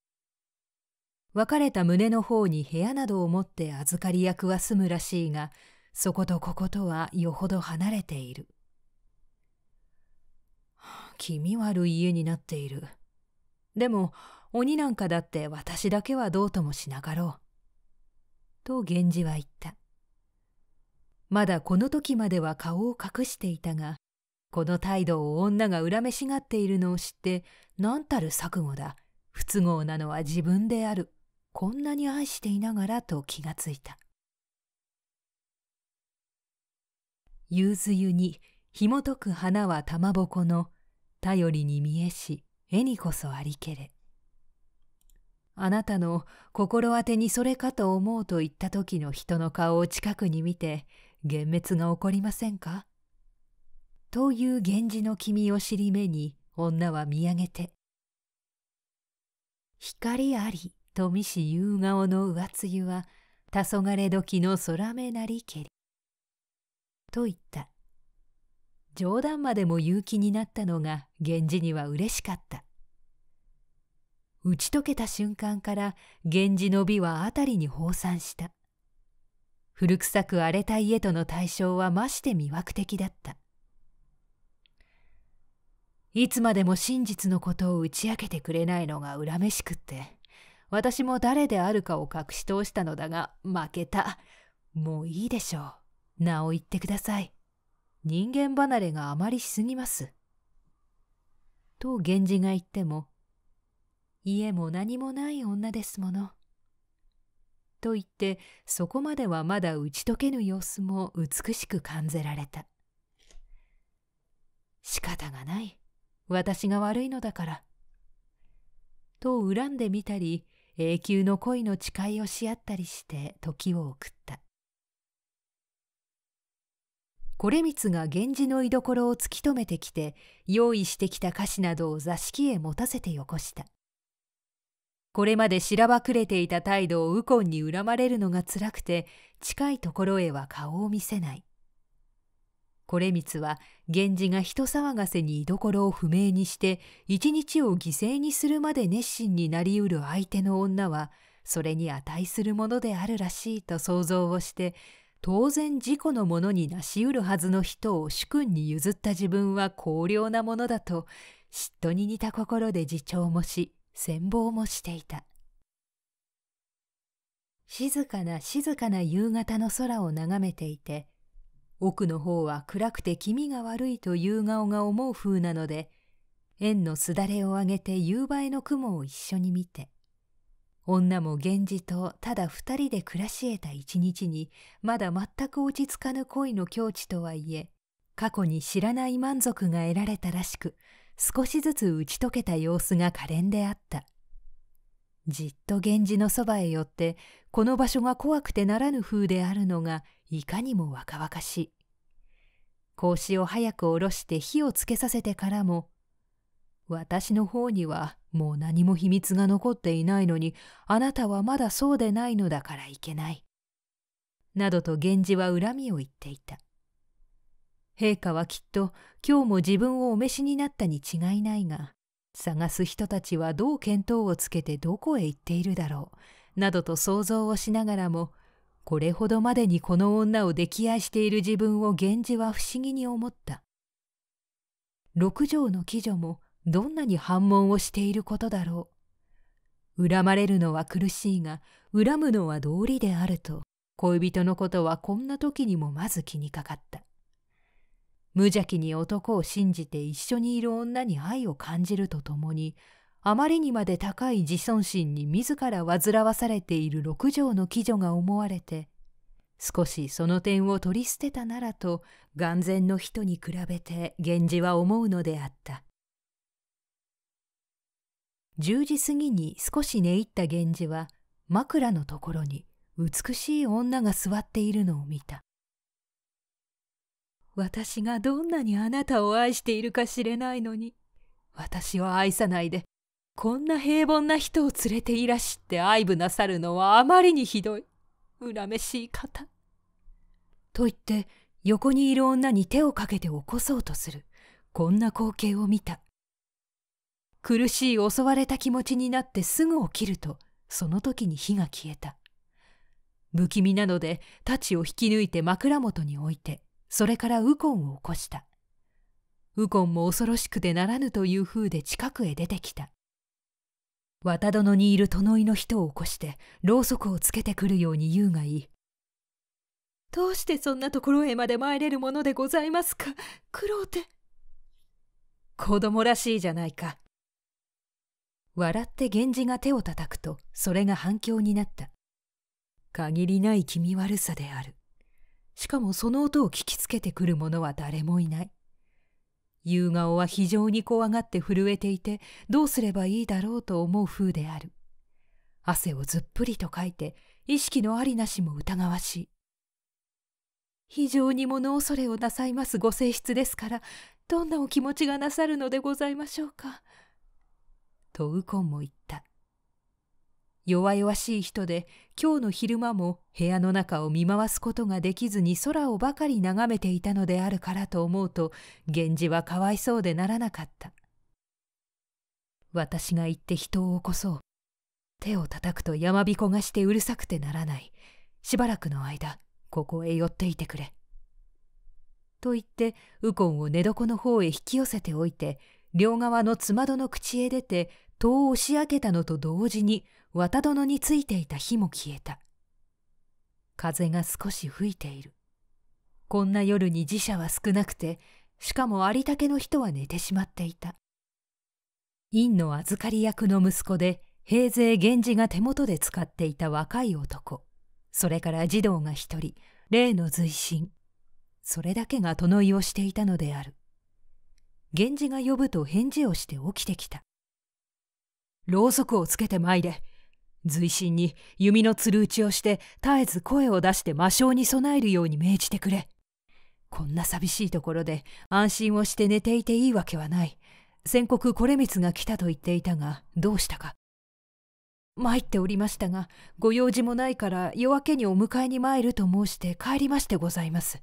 Speaker 1: 別れた胸の方に部屋などを持って預かり役は住むらしいが、そことこことはよほど離れている。気味悪い家になっている。でも、鬼なんかだって私だけはどうともしなかろう。と源氏は言った。まだこの時までは顔を隠していたが、この態度を女が恨めしがっているのを知って、何たる錯誤だ。不都合なのは自分である。こんなに愛していながらと気がついた夕露にひもとく花は玉ぼこの頼りに見えし絵にこそありけれあなたの心当てにそれかと思うと言った時の人の顔を近くに見て幻滅が起こりませんかという源氏の君を尻目に女は見上げて「光あり」富士夕顔の上露は黄昏時の空目なりけり。と言った。冗談までも勇気になったのが源氏には嬉しかった。打ち解けた瞬間から源氏の美は辺りに放散した。古臭く荒れた家との対象はまして魅惑的だった。いつまでも真実のことを打ち明けてくれないのが恨めしくって私も誰であるかを隠し通したのだが、負けた。もういいでしょう。名を言ってください。人間離れがあまりしすぎます。と源氏が言っても、家も何もない女ですもの。と言って、そこまではまだ打ち解けぬ様子も美しく感じられた。仕方がない。私が悪いのだから。と恨んでみたり、永久の恋の誓いをし合ったりして時を送ったこ惟光が源氏の居所を突き止めてきて用意してきた菓子などを座敷へ持たせてよこしたこれまでしらばくれていた態度を右近に恨まれるのがつらくて近いところへは顔を見せないみ光は源氏が人騒がせに居所を不明にして一日を犠牲にするまで熱心になりうる相手の女はそれに値するものであるらしいと想像をして当然事故のものになしうるはずの人を主君に譲った自分は高涼なものだと嫉妬に似た心で自重もし羨望もしていた静かな静かな夕方の空を眺めていて奥の方は暗くて気味が悪いと夕顔が思う風なので、縁のすだれを上げて夕映えの雲を一緒に見て、女も源氏とただ二人で暮らし得た一日に、まだ全く落ち着かぬ恋の境地とはいえ、過去に知らない満足が得られたらしく、少しずつ打ち解けた様子が可憐であった。じっと源氏のそばへ寄って、この場所が怖くてならぬ風であるのが、いかにも若々しい。格子を早く下ろして火をつけさせてからも、私の方にはもう何も秘密が残っていないのに、あなたはまだそうでないのだからいけない。などと源氏は恨みを言っていた。陛下はきっと今日も自分をお召しになったに違いないが、探す人たちはどう見当をつけてどこへ行っているだろう、などと想像をしながらも、これほどまでにこの女を溺愛している自分を源氏は不思議に思った。六条の鬼女もどんなに反問をしていることだろう。恨まれるのは苦しいが、恨むのは道理であると、恋人のことはこんな時にもまず気にかかった。無邪気に男を信じて一緒にいる女に愛を感じるとともに、あまりにまで高い自尊心に自ら煩わされている六条の貴女が思われて、少しその点を取り捨てたならと、眼前の人に比べて源氏は思うのであった。10時過ぎに少し寝入った源氏は、枕のところに美しい女が座っているのを見た。私がどんなにあなたを愛しているか知れないのに、私は愛さないでこんな平凡な人を連れていらして愛撫なさるのはあまりにひどい。恨めしい方。と言って、横にいる女に手をかけて起こそうとする。こんな光景を見た。苦しい襲われた気持ちになってすぐ起きると、その時に火が消えた。不気味なので、太刀を引き抜いて枕元に置いて、それから右近を起こした。右近も恐ろしくてならぬという風で近くへ出てきた。綿殿にいる殿井の人を起こしてろうそくをつけてくるように言うがいいどうしてそんなところへまで参れるものでございますか苦労て子供らしいじゃないか笑って源氏が手を叩くとそれが反響になった限りない気味悪さであるしかもその音を聞きつけてくる者は誰もいない夕顔は非常に怖がって震えていてどうすればいいだろうと思う風である汗をずっぷりとかいて意識のありなしも疑わしい非常に物恐れをなさいますご性質ですからどんなお気持ちがなさるのでございましょうかと右近も言った弱々しい人で、今日の昼間も部屋の中を見回すことができずに空をばかり眺めていたのであるからと思うと、源氏はかわいそうでならなかった。私が行って人を起こそう。手を叩くと山こがしてうるさくてならない。しばらくの間、ここへ寄っていてくれ。と言って、右近を寝床の方へ引き寄せておいて、両側のつまどの口へ出て、戸を押し開けたのと同時に、綿殿についていた火も消えた風が少し吹いているこんな夜に寺社は少なくてしかもありたけの人は寝てしまっていた院の預かり役の息子で平勢源氏が手元で使っていた若い男それから児童が一人例の随身それだけが殿いをしていたのである源氏が呼ぶと返事をして起きてきたろうそくをつけてまいれ随身に弓のつる打ちをして絶えず声を出して魔性に備えるように命じてくれ。こんな寂しいところで安心をして寝ていていいわけはない。先刻これ光が来たと言っていたが、どうしたか。参っておりましたが、ご用事もないから夜明けにお迎えに参ると申して帰りましてございます。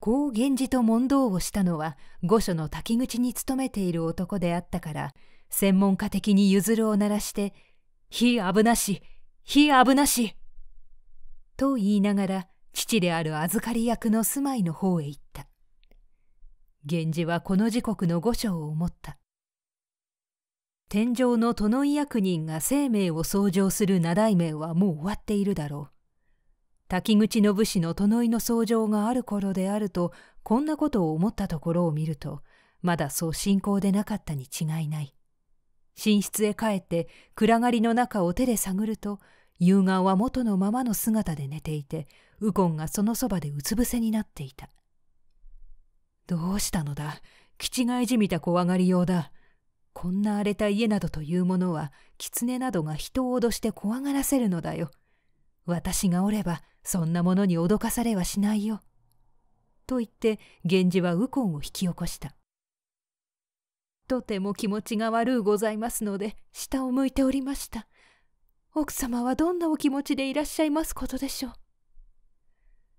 Speaker 1: こう源氏と問答をしたのは御所の滝口に勤めている男であったから、専門家的に譲るを鳴らして火危なし、火危なし。と言いながら、父である預かり役の住まいの方へ行った。源氏はこの時刻の御所を思った。天井の殿井役人が生命を創上する名題名はもう終わっているだろう。滝口の武士の殿井の創上がある頃であると、こんなことを思ったところを見ると、まだそう信仰でなかったに違いない。寝室へ帰って暗がりの中を手で探ると夕顔は元のままの姿で寝ていて右近がそのそばでうつ伏せになっていたどうしたのだ気違いじみた怖がりようだこんな荒れた家などというものは狐などが人を脅して怖がらせるのだよ私がおればそんなものに脅かされはしないよと言って源氏は右近を引き起こしたとても気持ちが悪うございますので下を向いておりました奥様はどんなお気持ちでいらっしゃいますことでしょう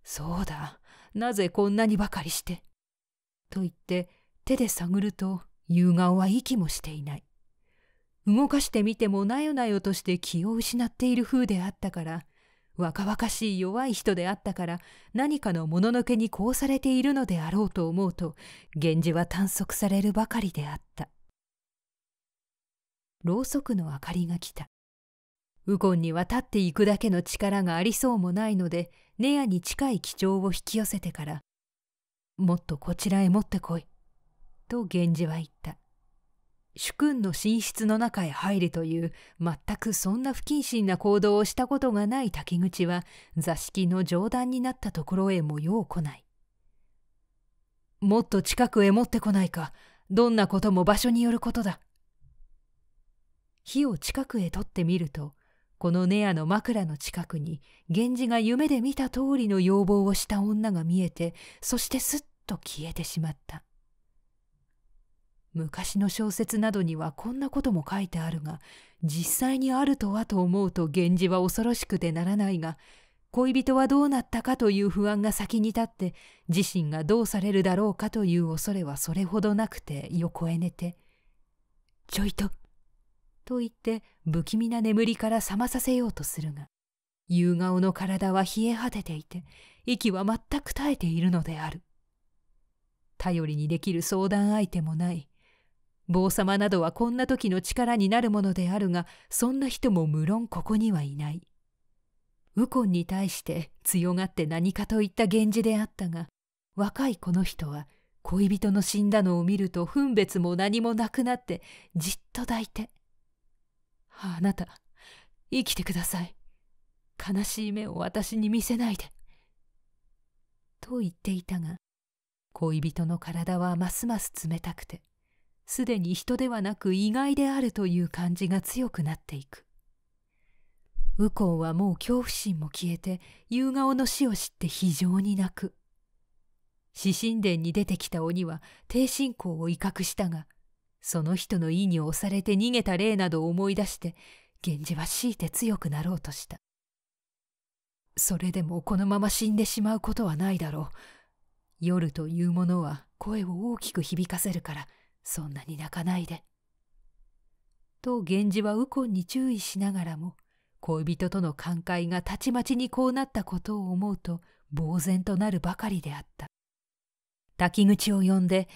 Speaker 1: そうだなぜこんなにばかりしてと言って手で探ると夕顔は息もしていない動かしてみてもなよなよとして気を失っている風であったから若々しい弱い人であったから何かのもののけにこうされているのであろうと思うと源氏は探索されるばかりであったろうそくの明かりが来た右近には立っていくだけの力がありそうもないのでネ屋に近い基調を引き寄せてから「もっとこちらへ持ってこい」と源氏は言った主君の寝室の中へ入るという全くそんな不謹慎な行動をしたことがない滝口は座敷の上段になったところへもよう来ないもっと近くへ持ってこないかどんなことも場所によることだ火を近くへ取ってみるとこのネアの枕の近くに源氏が夢で見た通りの要望をした女が見えてそしてすっと消えてしまった。昔の小説などにはこんなことも書いてあるが、実際にあるとはと思うと源氏は恐ろしくてならないが、恋人はどうなったかという不安が先に立って、自身がどうされるだろうかという恐れはそれほどなくて横へ寝て、ちょいと、と言って不気味な眠りから覚まさせようとするが、夕顔の体は冷え果てていて、息は全く絶えているのである。頼りにできる相談相手もない。坊様などはこんな時の力になるものであるが、そんな人も無論ここにはいない。右近に対して強がって何かといった源氏であったが、若いこの人は恋人の死んだのを見ると分別も何もなくなってじっと抱いて。あなた、生きてください。悲しい目を私に見せないで。と言っていたが、恋人の体はますます冷たくて。すでに人ではなく意外であるという感じが強くなっていく右近はもう恐怖心も消えて夕顔の死を知って非常に泣く死神殿に出てきた鬼は低信仰を威嚇したがその人の意に押されて逃げた霊などを思い出して源氏は強いて強くなろうとしたそれでもこのまま死んでしまうことはないだろう夜というものは声を大きく響かせるからそんなに泣かないで。と源氏は右近に注意しながらも恋人との寛解がたちまちにこうなったことを思うと呆然となるばかりであった滝口を呼んで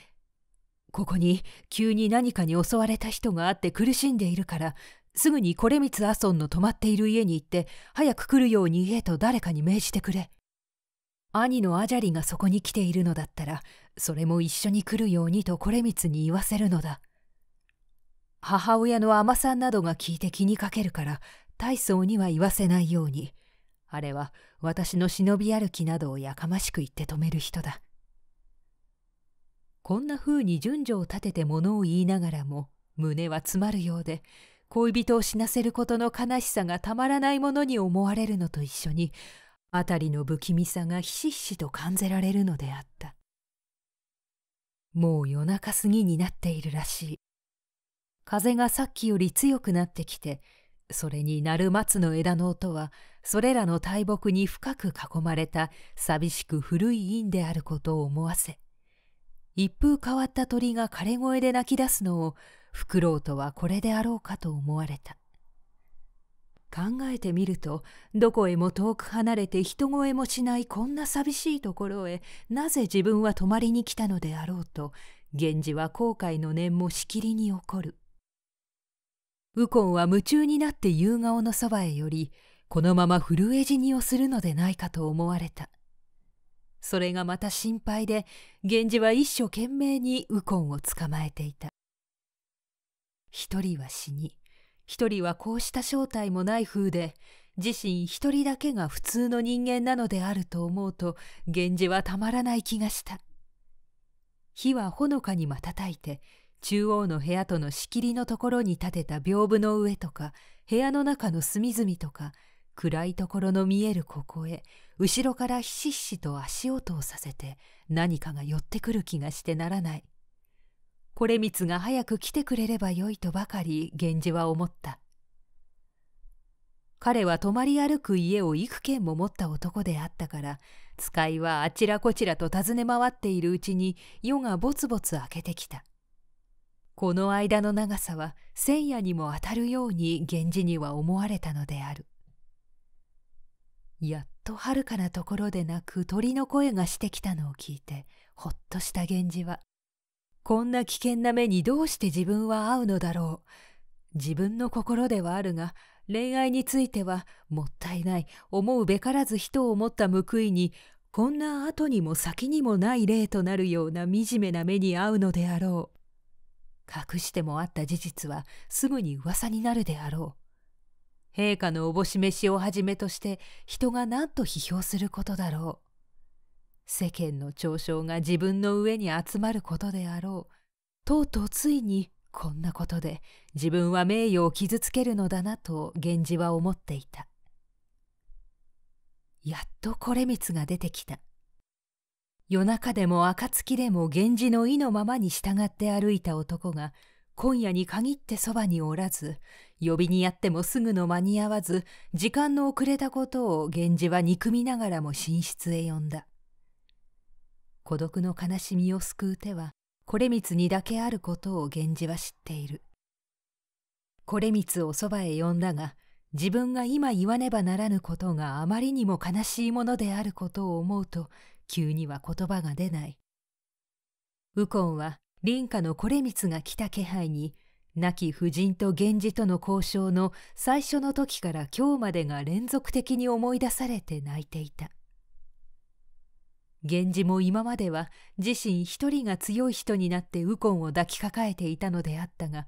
Speaker 1: 「ここに急に何かに襲われた人があって苦しんでいるからすぐにこれ。光阿孫の泊まっている家に行って早く来るように言えと誰かに命じてくれ」兄のアジャリがそこに来ているのだったら、それも一緒に来るようにとこれみつに言わせるのだ。母親の甘さんなどが聞いて気にかけるから、大層には言わせないように。あれは私の忍び歩きなどをやかましく言って止める人だ。こんな風に順序を立てて物を言いながらも、胸は詰まるようで、恋人を死なせることの悲しさがたまらないものに思われるのと一緒に、たりの不気味さがひしひしと感じられるのであったもう夜中過ぎになっているらしい風がさっきより強くなってきてそれになる松の枝の音はそれらの大木に深く囲まれた寂しく古い院であることを思わせ一風変わった鳥が枯れ声で鳴き出すのをフクロウとはこれであろうかと思われた考えてみるとどこへも遠く離れて人声もしないこんな寂しいところへなぜ自分は泊まりに来たのであろうと源氏は後悔の念もしきりに起こる右近は夢中になって夕顔のそばへ寄りこのまま震え死にをするのでないかと思われたそれがまた心配で源氏は一生懸命に右近を捕まえていた一人は死に一人はこうした正体もない風で、自身一人だけが普通の人間なのであると思うと、源氏はたまらない気がした。火はほのかに瞬いて、中央の部屋との仕切りのところに立てた屏風の上とか、部屋の中の隅々とか、暗いところの見えるここへ、後ろからひしひしと足音をさせて、何かが寄ってくる気がしてならない。これみつが早く来てくれればよいとばかり源氏は思った。彼は泊まり歩く家を幾軒も持った男であったから使いはあちらこちらと尋ね回っているうちに夜がぼつぼつ明けてきたこの間の長さは千夜にも当たるように源氏には思われたのであるやっとはるかなところでなく鳥の声がしてきたのを聞いてほっとした源氏はこんな危険な目にどうして自分は会うのだろう。自分の心ではあるが、恋愛については、もったいない、思うべからず人を持った報いに、こんな後にも先にもない例となるような惨めな目に遭うのであろう。隠してもあった事実はすぐに噂になるであろう。陛下のおぼししをはじめとして人が何と批評することだろう。世間の嘲笑が自分の上に集まることであろう。とうとうついにこんなことで自分は名誉を傷つけるのだなと源氏は思っていた。やっとこれみつが出てきた。夜中でも暁でも源氏の意のままに従って歩いた男が今夜に限ってそばにおらず呼びにやってもすぐの間に合わず時間の遅れたことを源氏は憎みながらも寝室へ呼んだ。孤独の悲しみを救う手は、これみにだけあることを源氏は知っている。これみつをそばへ呼んだが、自分が今言わねばならぬことがあまりにも悲しいものであることを思うと、急には言葉が出ない。右近は、林家のこれみが来た気配に、亡き夫人と源氏との交渉の最初の時から今日までが連続的に思い出されて泣いていた。源氏も今までは自身一人が強い人になって右近を抱きかかえていたのであったが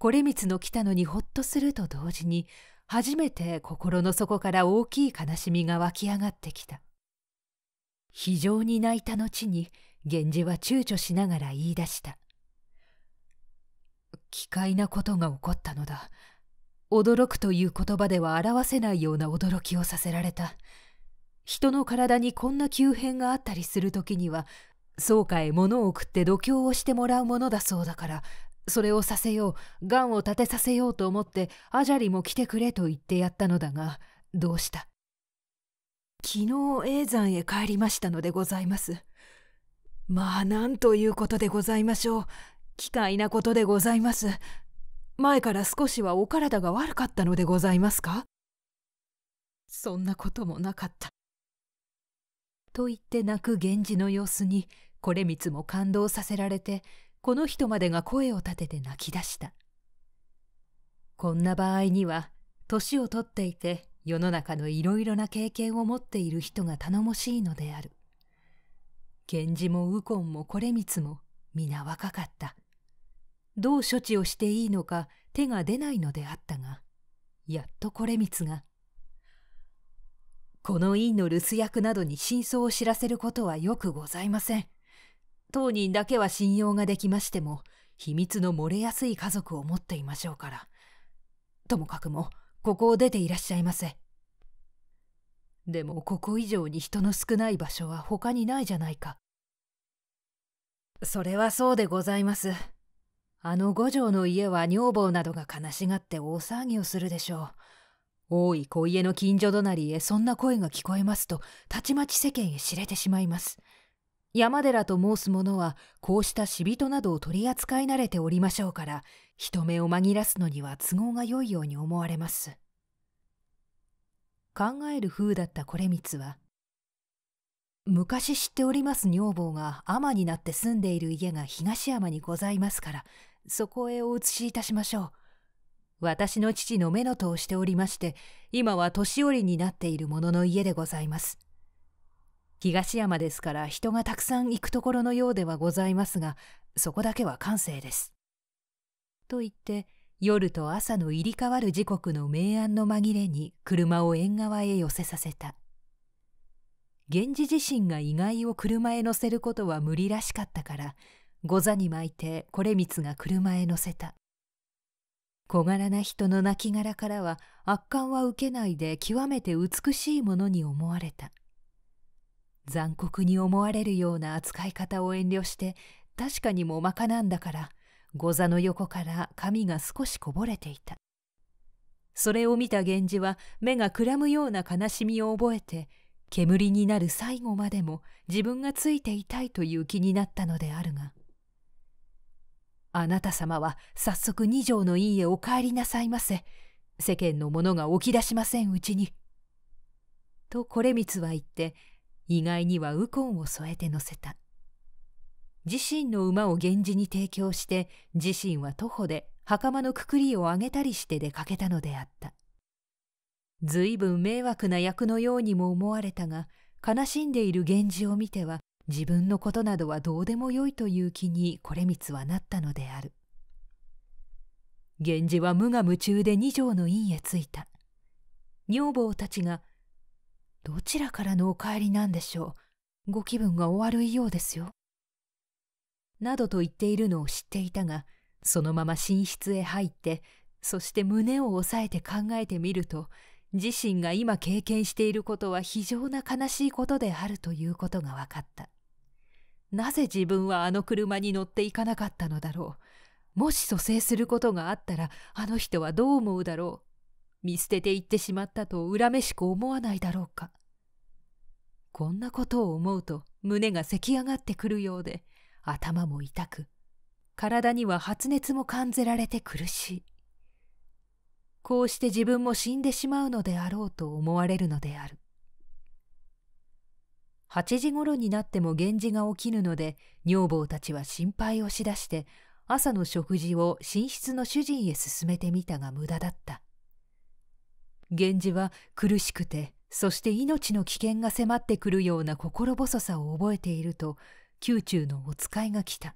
Speaker 1: 惟光の来たのにほっとすると同時に初めて心の底から大きい悲しみが湧き上がってきた非常に泣いた後に源氏は躊躇しながら言い出した「奇怪なことが起こったのだ驚くという言葉では表せないような驚きをさせられた」人の体にこんな急変があったりする時には倉か、へ物を送って度胸をしてもらうものだそうだからそれをさせようがんを立てさせようと思ってアジャリも来てくれと言ってやったのだがどうした昨日永山へ帰りましたのでございますまあなんということでございましょう機械なことでございます前から少しはお体が悪かったのでございますかそんなこともなかったと言って泣く源氏の様子にこれ光つも感動させられてこの人までが声を立てて泣き出したこんな場合には年を取っていて世の中のいろいろな経験を持っている人が頼もしいのである源氏も右近もこれ光つも皆若かったどう処置をしていいのか手が出ないのであったがやっとこれ光つがこの院の留守役などに真相を知らせることはよくございません。当人だけは信用ができましても、秘密の漏れやすい家族を持っていましょうから。ともかくも、ここを出ていらっしゃいませ。でも、ここ以上に人の少ない場所は他にないじゃないか。それはそうでございます。あの五条の家は女房などが悲しがって大騒ぎをするでしょう。大い小家の近所隣へそんな声が聞こえますとたちまち世間へ知れてしまいます山寺と申す者はこうした死人などを取り扱い慣れておりましょうから人目を紛らすのには都合が良いように思われます考える風だったこれみつは昔知っております女房が尼になって住んでいる家が東山にございますからそこへお移しいたしましょう私の父の目の戸をしておりまして、今は年寄りになっている者の家でございます。東山ですから人がたくさん行くところのようではございますが、そこだけは感性です。と言って、夜と朝の入り替わる時刻の明暗の紛れに車を縁側へ寄せさせた。源氏自身が意外を車へ乗せることは無理らしかったから、ご座に巻いてこれ光が車へ乗せた。小柄な人の亡骸からは圧巻は受けないで極めて美しいものに思われた残酷に思われるような扱い方を遠慮して確かにもまかなんだから御座の横から髪が少しこぼれていたそれを見た源氏は目がくらむような悲しみを覚えて煙になる最後までも自分がついていたいという気になったのであるがあなた様は早速二条の院へお帰りなさいませ。世間の者が起き出しませんうちに。と惟光は言って、意外には右近を添えて乗せた。自身の馬を源氏に提供して、自身は徒歩で袴のくくりをあげたりして出かけたのであった。随分迷惑な役のようにも思われたが、悲しんでいる源氏を見ては、自分のことなどはどうでもよいという気にこれみつはなったのである。源氏は無我夢中で二条の院へ着いた。女房たちが、どちらからのお帰りなんでしょう。ご気分がお悪いようですよ。などと言っているのを知っていたが、そのまま寝室へ入って、そして胸を押さえて考えてみると、自身が今経験していることは非常な悲しいことであるということが分かった。なぜ自分はあの車に乗っていかなかったのだろう。もし蘇生することがあったら、あの人はどう思うだろう。見捨てていってしまったと恨めしく思わないだろうか。こんなことを思うと胸がせき上がってくるようで、頭も痛く、体には発熱も感じられて苦しい。こうして自分も死んでしまうのであろうと思われるのである。8時頃になっても源氏が起きぬので、女房たちは心配をしだして、朝の食事を寝室の主人へ進めてみたが無駄だった。源氏は苦しくて、そして命の危険が迫ってくるような心細さを覚えていると、宮中のお使いが来た。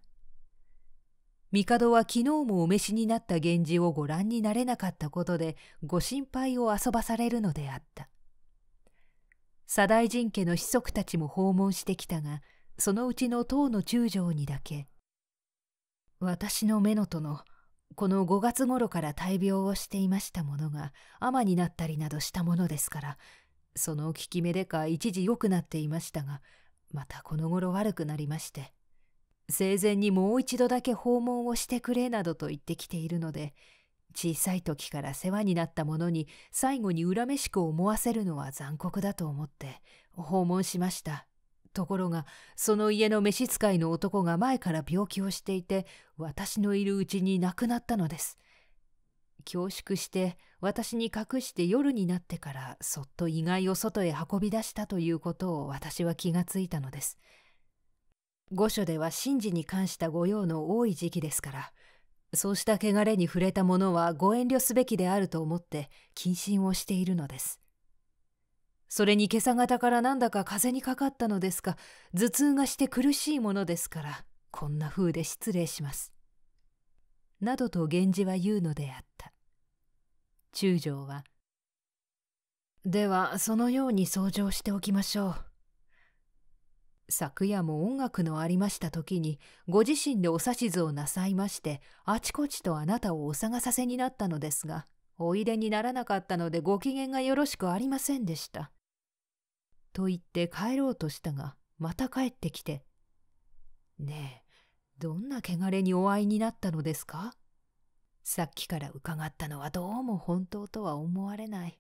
Speaker 1: 帝は昨日もお召しになった源氏をご覧になれなかったことで、ご心配を遊ばされるのであった。左大臣家の子息たちも訪問してきたがそのうちの唐の中将にだけ私の目の殿この5月頃から大病をしていましたものが尼になったりなどしたものですからその効き目でか一時良くなっていましたがまたこの頃悪くなりまして生前にもう一度だけ訪問をしてくれなどと言ってきているので小さい時から世話になった者に最後に恨めしく思わせるのは残酷だと思って訪問しました。ところが、その家の召使いの男が前から病気をしていて、私のいるうちに亡くなったのです。恐縮して私に隠して夜になってからそっと意外を外へ運び出したということを私は気がついたのです。御所では神事に関した御用の多い時期ですから、そうした汚れに触れた者はご遠慮すべきであると思って謹慎をしているのです。それに今朝方からなんだか風にかかったのですか、頭痛がして苦しいものですから、こんな風で失礼します。などと源氏は言うのであった。中将は、ではそのように掃除をしておきましょう。昨夜も音楽のありました時にご自身でお指図をなさいましてあちこちとあなたをお探させになったのですがおいでにならなかったのでご機嫌がよろしくありませんでした。と言って帰ろうとしたがまた帰ってきて「ねえどんな汚れにお会いになったのですか?」。さっきから伺ったのはどうも本当とは思われない。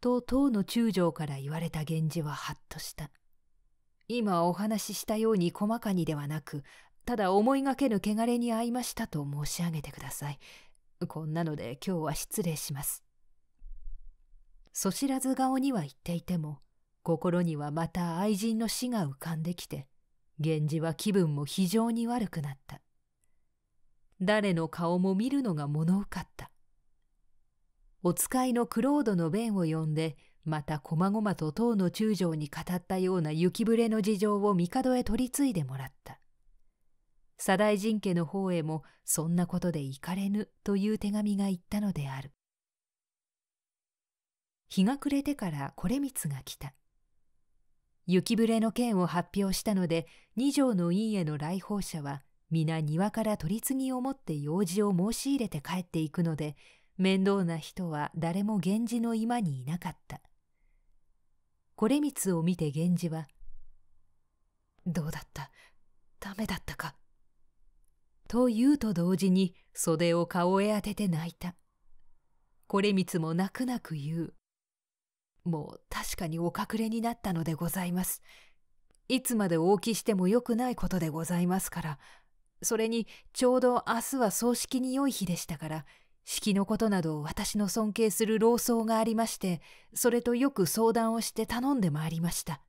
Speaker 1: と唐の中将から言われた源氏ははっとした。今お話ししたように細かにではなく、ただ思いがけぬ汚れに遭いましたと申し上げてください。こんなので今日は失礼します。そ知らず顔には言っていても、心にはまた愛人の死が浮かんできて、源氏は気分も非常に悪くなった。誰の顔も見るのが物受かった。お使いのクロードの弁を呼んで、またこまごまと唐の中将に語ったような雪触れの事情を帝へ取り次いでもらった。左大臣家の方へもそんなことで行かれぬという手紙が言ったのである。日が暮れてからこれ光が来た。雪触れの件を発表したので二条の院への来訪者は皆庭から取り次ぎを持って用事を申し入れて帰っていくので面倒な人は誰も源氏の居間にいなかった。惟光を見て源氏は、どうだったダメだったかと言うと同時に袖を顔へ当てて泣いた。惟光も泣く泣く言う。もう確かにお隠れになったのでございます。いつまでお起きしても良くないことでございますから、それにちょうど明日は葬式に良い日でしたから、式のことなど私の尊敬する老僧がありまして、それとよく相談をして頼んでまいりました。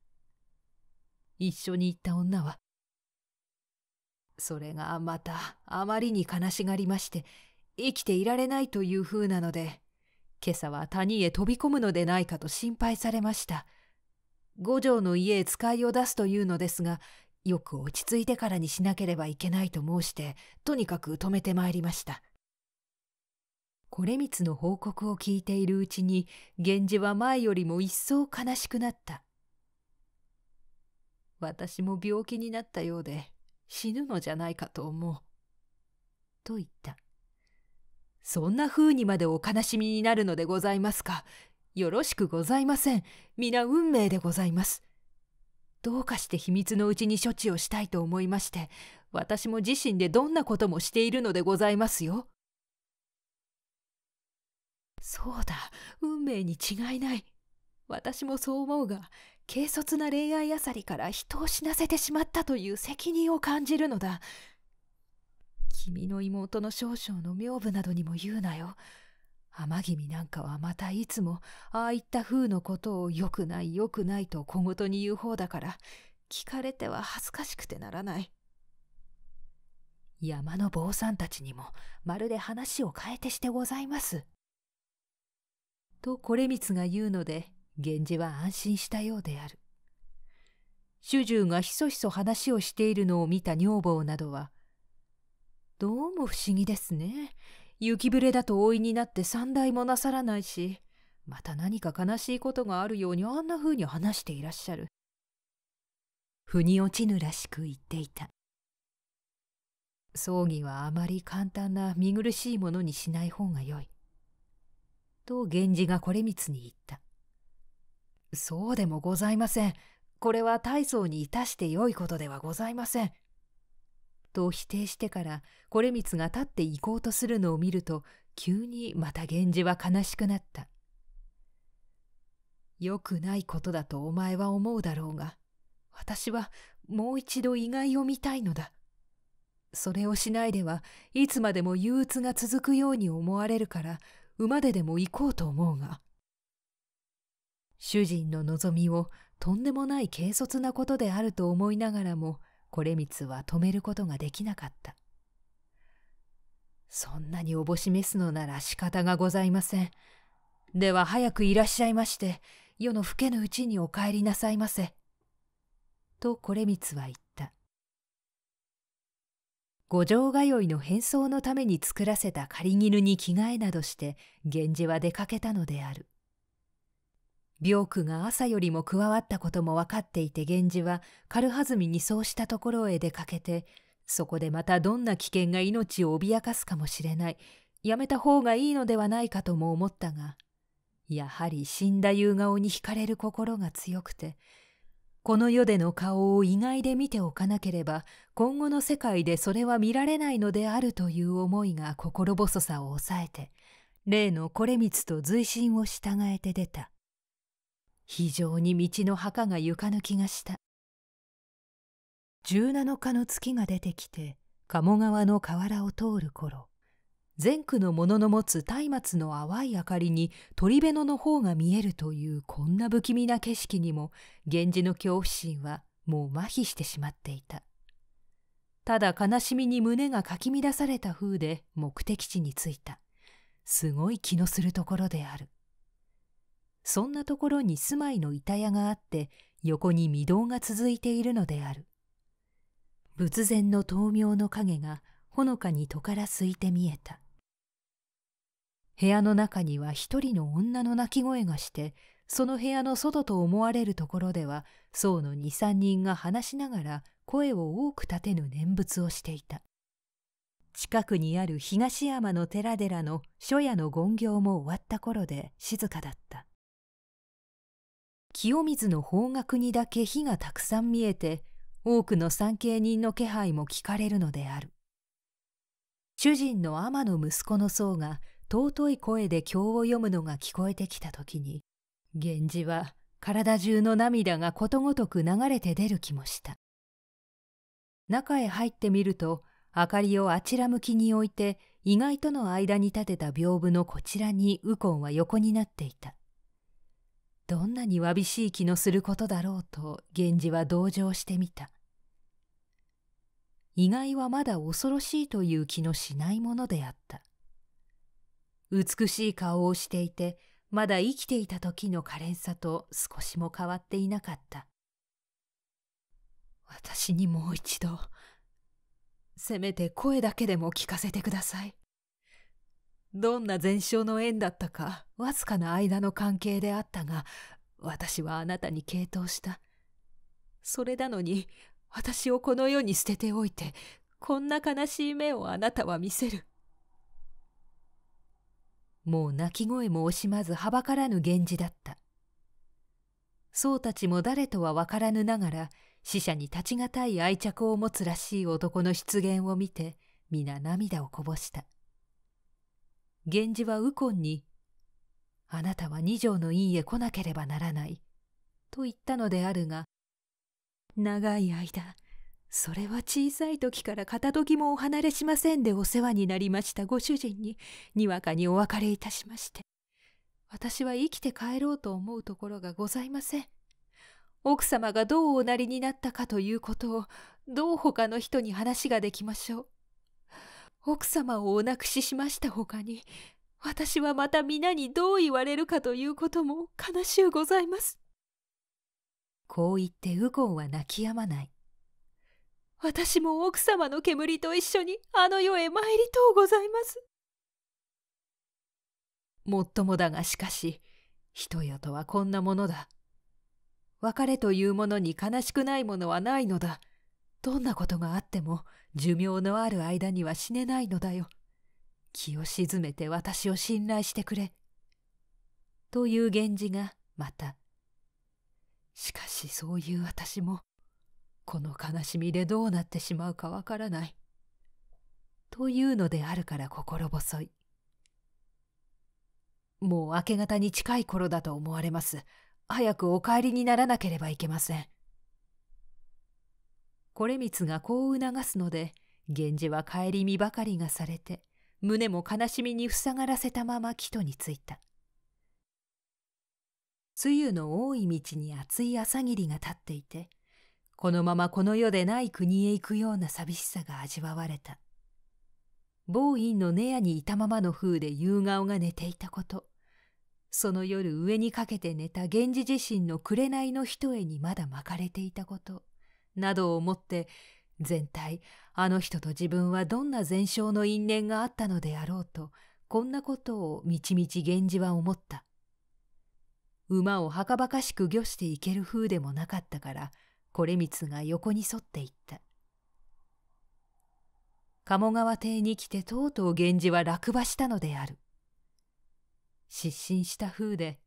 Speaker 1: 一緒に行った女は、それがまたあまりに悲しがりまして、生きていられないという風なので、今朝は谷へ飛び込むのでないかと心配されました。五条の家へ使いを出すというのですが、よく落ち着いてからにしなければいけないと申して、とにかく止めてまいりました。これの報告を聞いているうちに源氏は前よりも一層悲しくなった私も病気になったようで死ぬのじゃないかと思う。と言った。そんな風にまでお悲しみになるのでございますか。よろしくございません。皆運命でございます。どうかして秘密のうちに処置をしたいと思いまして、私も自身でどんなこともしているのでございますよ。そうだ、運命に違いない。私もそう思うが、軽率な恋愛あさりから人を死なせてしまったという責任を感じるのだ。君の妹の少々の名部などにも言うなよ。天君なんかはまたいつもああいった風のことを良くない良くないと小言に言う方だから、聞かれては恥ずかしくてならない。山の坊さんたちにもまるで話を変えてしてございます。とこれみつが言うので、源氏は安心したようである。主従がひそひそ話をしているのを見た女房などは、どうも不思議ですね。雪ぶれだと大いになって三代もなさらないし、また何か悲しいことがあるようにあんな風に話していらっしゃる。腑に落ちぬらしく言っていた。葬儀はあまり簡単な見苦しいものにしない方がよい。と源氏がこれみつに言った。そうでもございません。これは大層にいたしてよいことではございません。と否定してからこれみつが立って行こうとするのを見ると急にまた源氏は悲しくなった。よくないことだとお前は思うだろうが、私はもう一度意外を見たいのだ。それをしないではいつまでも憂鬱が続くように思われるから馬ででも行こうと思うが。主人の望みをとんでもない軽率なことであると思いながらも、これみつは止めることができなかった。そんなにおぼしめすのなら仕方がございません。では早くいらっしゃいまして、夜の更けぬうちにお帰りなさいませ。とこれみつは言った。五条通いの変装のために作らせた狩衣に着替えなどして源氏は出かけたのである病苦が朝よりも加わったことも分かっていて源氏は軽はずみにそうしたところへ出かけてそこでまたどんな危険が命を脅かすかもしれないやめた方がいいのではないかとも思ったがやはり死んだ夕顔に惹かれる心が強くてこの世での顔を意外で見ておかなければ今後の世界でそれは見られないのであるという思いが心細さを抑えて例のこれみつと随心を従えて出た非常に道の墓が床の気がした十七日の月が出てきて鴨川の河原を通る頃前区の者の持つ松明の淡い明かりに鳥辺野の方が見えるというこんな不気味な景色にも源氏の恐怖心はもう麻痺してしまっていたただ悲しみに胸がかき乱された風で目的地に着いたすごい気のするところであるそんなところに住まいの板屋があって横に御堂が続いているのである仏前の灯明の影がほのかに戸からすいて見えた部屋の中には一人の女の泣き声がして、その部屋の外と思われるところでは、僧の二三人が話しながら声を多く立てぬ念仏をしていた。近くにある東山の寺々の初夜の権行も終わった頃で静かだった。清水の方角にだけ火がたくさん見えて、多くの参詣人の気配も聞かれるのである。主人の天の息子の僧が尊い声で経を読むのが聞こえてきた時に、源氏は体中の涙がことごとく流れて出る気もした。中へ入ってみると、明かりをあちら向きに置いて、意外との間に立てた屏風のこちらに右近は横になっていた。どんなにわびしい気のすることだろうと源氏は同情してみた。意外はまだ恐ろしいという気のしないものであった。美しい顔をしていて、まだ生きていた時の可憐さと少しも変わっていなかった。私にもう一度、せめて声だけでも聞かせてください。どんな前焼の縁だったか、わずかな間の関係であったが、私はあなたに傾倒した。それなのに、私をこの世に捨てておいて、こんな悲しい目をあなたは見せる。もう泣き声も惜しまずはばからぬ源氏だった。僧たちも誰とは分からぬながら死者に立ちがたい愛着を持つらしい男の出現を見て皆涙をこぼした源氏は右近に「あなたは二条の院へ来なければならない」と言ったのであるが「長い間それは小さい時から片時もお離れしませんでお世話になりましたご主人ににわかにお別れいたしまして私は生きて帰ろうと思うところがございません奥様がどうおなりになったかということをどう他の人に話ができましょう奥様をお亡くししましたほかに私はまた皆にどう言われるかということも悲しゅうございますこう言って右近は泣きやまない私も奥様の煙と一緒にあの世へ参りとうございます。もっともだがしかし、人よとはこんなものだ。別れというものに悲しくないものはないのだ。どんなことがあっても寿命のある間には死ねないのだよ。気を沈めて私を信頼してくれ。という源氏がまた。しかしそういう私もこの悲しみでどうなってしまうかわからない。というのであるから心細い。もう明け方に近い頃だと思われます。早くお帰りにならなければいけません。これ光がこう促すので、源氏は帰り見ばかりがされて、胸も悲しみに塞がらせたまま帰途に着いた。梅雨の多い道に厚い朝霧が立っていて、このままこの世でない国へ行くような寂しさが味わわれた。某院の根屋にいたままの風で夕顔が寝ていたこと、その夜上にかけて寝た源氏自身の紅の人へにまだ巻かれていたこと、などを思って、全体、あの人と自分はどんな前哨の因縁があったのであろうと、こんなことをみちみち源氏は思った。馬をはかばかしく御していける風でもなかったから、惟光が横に沿っていった。鴨川邸に来てとうとう源氏は落馬したのである。失神した風で、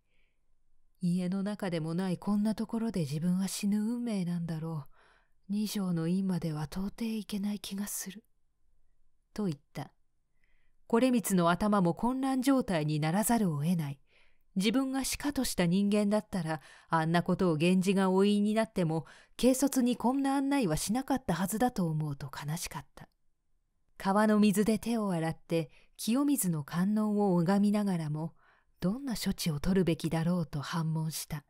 Speaker 1: 家の中でもないこんなところで自分は死ぬ運命なんだろう。二条の院までは到底行けない気がする。と言った。惟光の頭も混乱状態にならざるを得ない。自分がしかとした人間だったら、あんなことを源氏がお言いになっても、軽率にこんな案内はしなかったはずだと思うと悲しかった。川の水で手を洗って、清水の観音を拝みながらも、どんな処置を取るべきだろうと反問した。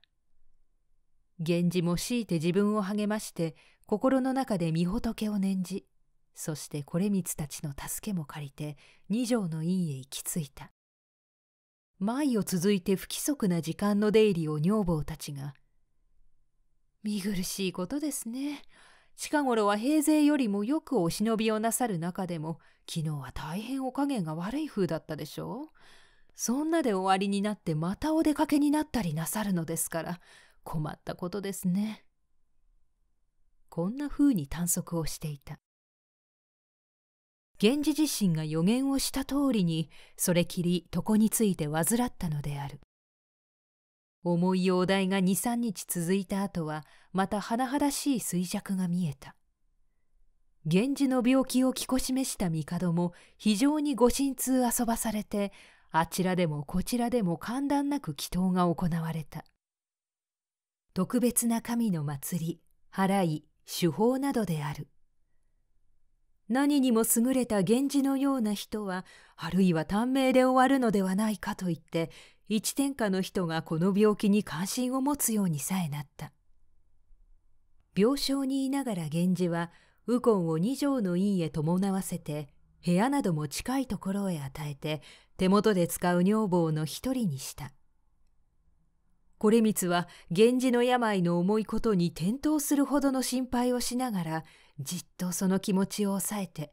Speaker 1: 源氏も強いて自分を励まして、心の中で御仏を念じ、そして惟光たちの助けも借りて、二条の院へ行き着いた。毎夜続いて不規則な時間の出入りを女房たちが見苦しいことですね近頃は平勢よりもよくお忍びをなさる中でも昨日は大変お加減が悪い風だったでしょうそんなで終わりになってまたお出かけになったりなさるのですから困ったことですねこんな風に探索をしていた源氏自身が予言をした通りにそれきり床について患ったのである重い容体が23日続いた後はまた甚だしい衰弱が見えた源氏の病気を着こしめした帝も非常にご神痛遊ばされてあちらでもこちらでも寒断なく祈祷が行われた特別な神の祭り払い手法などである何にも優れた源氏のような人はあるいは短命で終わるのではないかと言って一天下の人がこの病気に関心を持つようにさえなった病床にいながら源氏は右近を二条の院へ伴わせて部屋なども近いところへ与えて手元で使う女房の一人にしたこみ光は源氏の病の重いことに転倒するほどの心配をしながらじっとその気持ちを抑えて、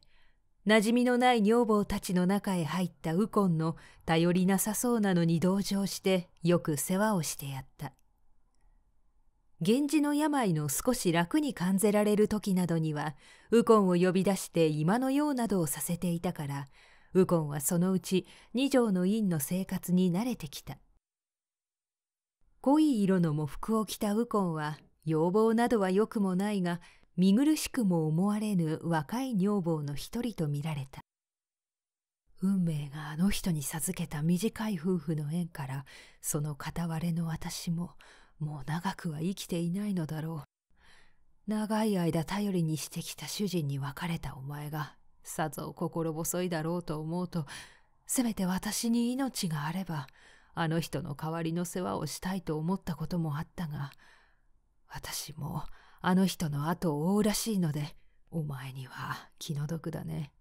Speaker 1: 馴染みのない女房たちの中へ入った右近の頼りなさそうなのに同情してよく世話をしてやった。源氏の病の少し楽に感じられる時などには右近を呼び出して今のようなどをさせていたから右近はそのうち二条の院の生活に慣れてきた濃い色の喪服を着た右近は要望などは良くもないが見苦しくも思われぬ若い女房の一人と見られた運命があの人に授けた短い夫婦の縁からその片割れの私ももう長くは生きていないのだろう長い間頼りにしてきた主人に別れたお前がさぞ心細いだろうと思うとせめて私に命があればあの人の代わりの世話をしたいと思ったこともあったが私もあの人の後を追うらしいので、お前には気の毒だね。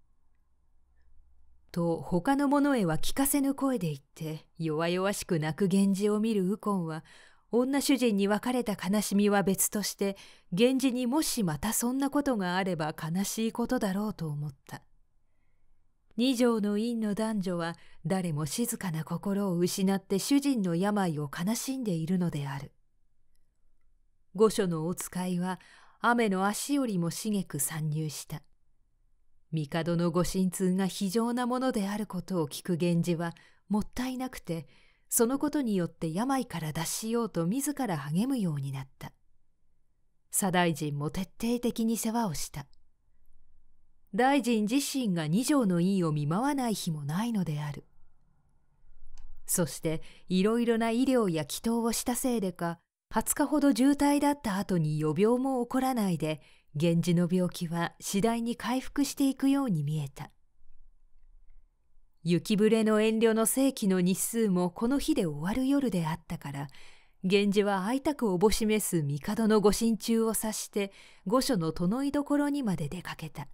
Speaker 1: と他の者へは聞かせぬ声で言って弱々しく泣く源氏を見る右近は女主人に別れた悲しみは別として源氏にもしまたそんなことがあれば悲しいことだろうと思った二条の院の男女は誰も静かな心を失って主人の病を悲しんでいるのである御所のお使いは雨の足よりも茂く参入した。帝のご神通が非常なものであることを聞く源氏はもったいなくて、そのことによって病から脱しようと自ら励むようになった。左大臣も徹底的に世話をした。大臣自身が二条の員を見舞わない日もないのである。そしていろいろな医療や祈祷をしたせいでか、20日ほど渋滞だった後に予病も起こらないで、源氏の病気は次第に回復していくように見えた。雪ぶれの遠慮の世紀の日数もこの日で終わる夜であったから、源氏は会いたくおぼしめす帝の御神中を察して御所の殿居所にまで出かけた。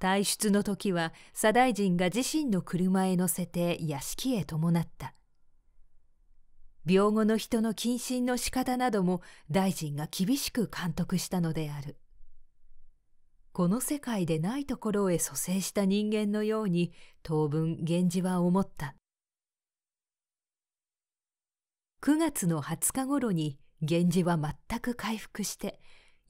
Speaker 1: 退出の時は左大臣が自身の車へ乗せて屋敷へ伴った。病後の人の謹慎の仕方なども大臣が厳しく監督したのである。この世界でないところへ蘇生した人間のように当分源氏は思った。9月の20日頃に源氏は全く回復して、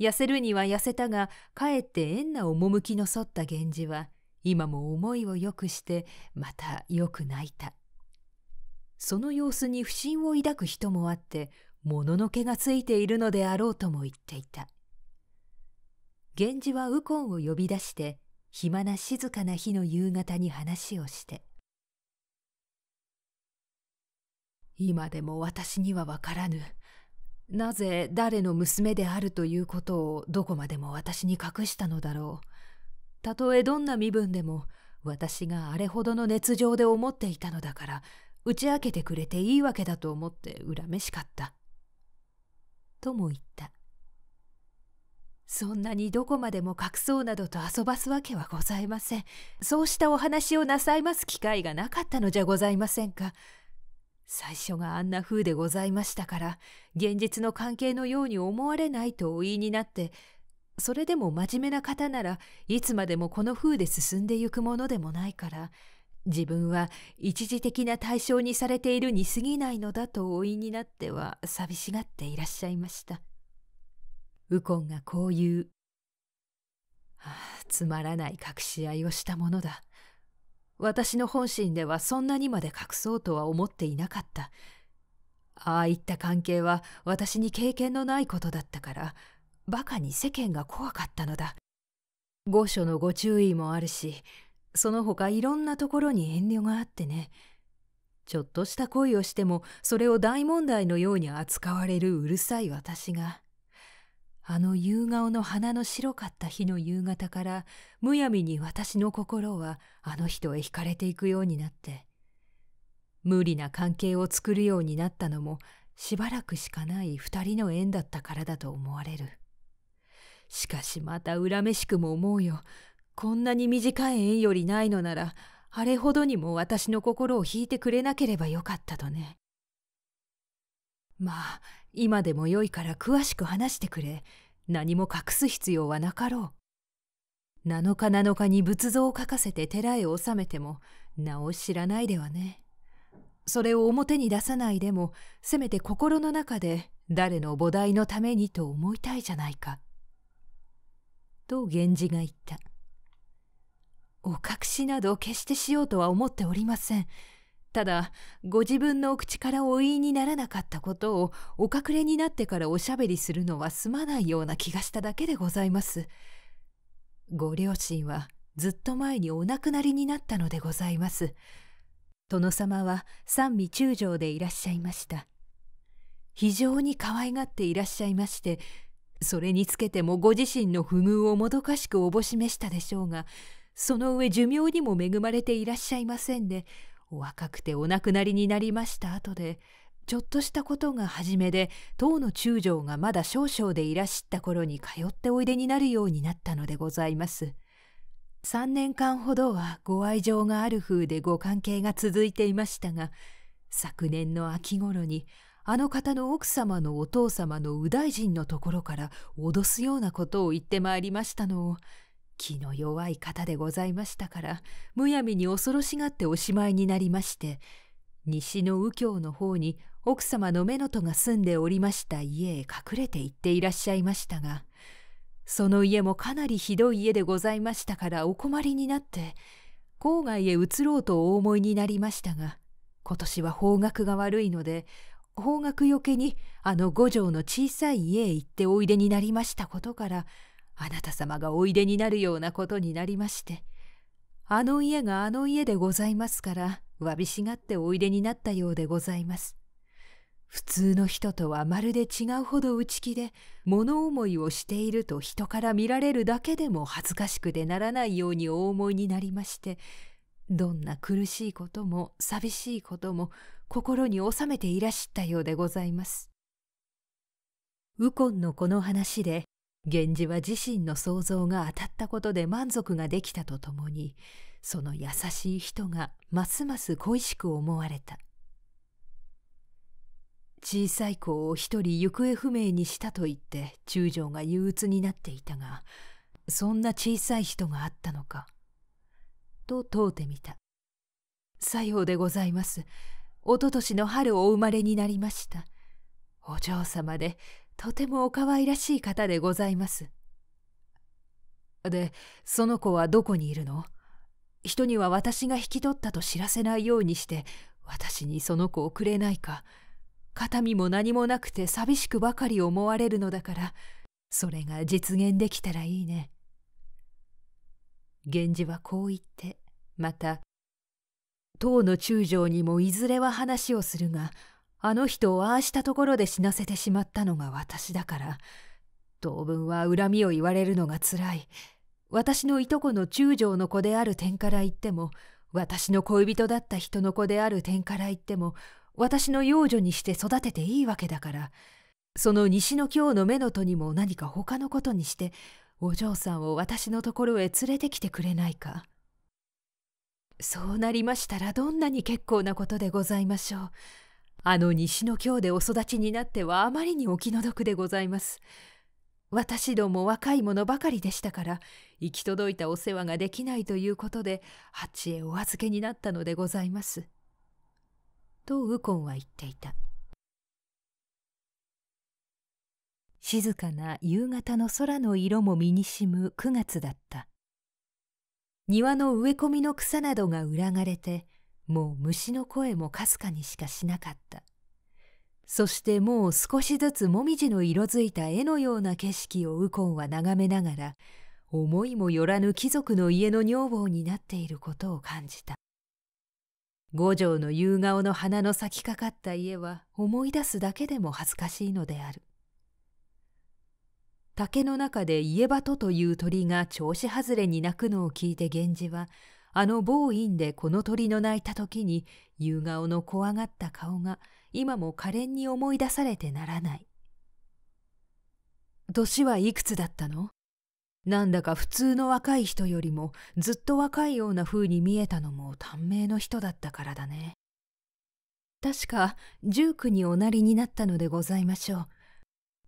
Speaker 1: 痩せるには痩せたが、かえって縁な趣の沿った源氏は、今も思いを良くして、またよく泣いた。その様子に不信を抱く人もあってもののけがついているのであろうとも言っていた源氏は右近を呼び出して暇な静かな日の夕方に話をして「今でも私には分からぬなぜ誰の娘であるということをどこまでも私に隠したのだろうたとえどんな身分でも私があれほどの熱情で思っていたのだから打ち明けてくれていいわけだと思って恨めしかった。とも言った。そんなにどこまでも隠そうなどと遊ばすわけはございません。そうしたお話をなさいます機会がなかったのじゃございませんか。最初があんな風でございましたから、現実の関係のように思われないとお言いになって、それでも真面目な方ならいつまでもこの風で進んでゆくものでもないから、自分は一時的な対象にされているに過ぎないのだとおいになっては寂しがっていらっしゃいました。右近がこう言う。あ、つまらない隠し合いをしたものだ。私の本心ではそんなにまで隠そうとは思っていなかった。ああいった関係は私に経験のないことだったから、馬鹿に世間が怖かったのだ。御所のご注意もあるし、その他いろんなところに遠慮があってね。ちょっとした恋をしても、それを大問題のように扱われるうるさい私が、あの夕顔の花の白かった日の夕方から、むやみに私の心はあの人へ惹かれていくようになって、無理な関係を作るようになったのも、しばらくしかない二人の縁だったからだと思われる。しかしまた恨めしくも思うよ。こんなに短い縁よりないのなら、あれほどにも私の心を引いてくれなければよかったとね。まあ、今でもよいから詳しく話してくれ。何も隠す必要はなかろう。7日7日に仏像を書かせて寺へ納めても、名を知らないではね。それを表に出さないでも、せめて心の中で誰の菩提のためにと思いたいじゃないか。と源氏が言った。お隠しなど決してしようとは思っておりません。ただ、ご自分のお口からお言いにならなかったことをお隠れになってからおしゃべりするのはすまないような気がしただけでございます。ご両親はずっと前にお亡くなりになったのでございます。殿様は三味中将でいらっしゃいました。非常に可愛がっていらっしゃいまして、それにつけてもご自身の不遇をもどかしくおぼしめしたでしょうが、その上寿命にも恵まれていらっしゃいませんで、お若くてお亡くなりになりました後で、ちょっとしたことが初めで、当の中将がまだ少々でいらっしゃった頃に通っておいでになるようになったのでございます。三年間ほどはご愛情がある風でご関係が続いていましたが、昨年の秋頃に、あの方の奥様のお父様の右大臣のところから脅すようなことを言ってまいりましたのを、気の弱い方でございましたから、むやみに恐ろしがっておしまいになりまして、西の右京の方に奥様の目の戸が住んでおりました家へ隠れて行っていらっしゃいましたが、その家もかなりひどい家でございましたからお困りになって、郊外へ移ろうとお思いになりましたが、今年は方角が悪いので、方角よけにあの五条の小さい家へ行っておいでになりましたことから、あなた様がおいでになるようなことになりまして、あの家があの家でございますから、わびしがっておいでになったようでございます。普通の人とはまるで違うほど内気で、物思いをしていると人から見られるだけでも恥ずかしくてならないようにお思いになりまして、どんな苦しいことも寂しいことも心に収めていらしたようでございます。コンのこの話で源氏は自身の想像が当たったことで満足ができたとともにその優しい人がますます恋しく思われた小さい子を一人行方不明にしたと言って中将が憂鬱になっていたがそんな小さい人があったのかと問うてみた「さようでございますおととしの春お生まれになりましたお嬢様でとてもおかわいらしい方でございます。で、その子はどこにいるの人には私が引き取ったと知らせないようにして、私にその子をくれないか。肩身も何もなくて寂しくばかり思われるのだから、それが実現できたらいいね。源氏はこう言って、また、当の中将にもいずれは話をするが、あの人をああしたところで死なせてしまったのが私だから、当分は恨みを言われるのがつらい。私のいとこの中将の子である点から言っても、私の恋人だった人の子である点から言っても、私の養女にして育てていいわけだから、その西の京の目の戸にも何か他のことにして、お嬢さんを私のところへ連れてきてくれないか。そうなりましたらどんなに結構なことでございましょう。あの西の京でお育ちになってはあまりにお気の毒でございます。私ども若い者ばかりでしたから行き届いたお世話ができないということで八へお預けになったのでございます。と右近は言っていた静かな夕方の空の色も身にしむ9月だった庭の植え込みの草などが裏がれてもう虫の声もかすかにしかしなかったそしてもう少しずつもみじの色づいた絵のような景色を右近は眺めながら思いもよらぬ貴族の家の女房になっていることを感じた五条の夕顔の花の咲きかかった家は思い出すだけでも恥ずかしいのである竹の中で家鳩という鳥が調子外れに鳴くのを聞いて源氏はあの某院でこの鳥の鳴いた時に夕顔の怖がった顔が今も可憐に思い出されてならない年はいくつだったのなんだか普通の若い人よりもずっと若いような風に見えたのも短命の人だったからだね確か19におなりになったのでございましょう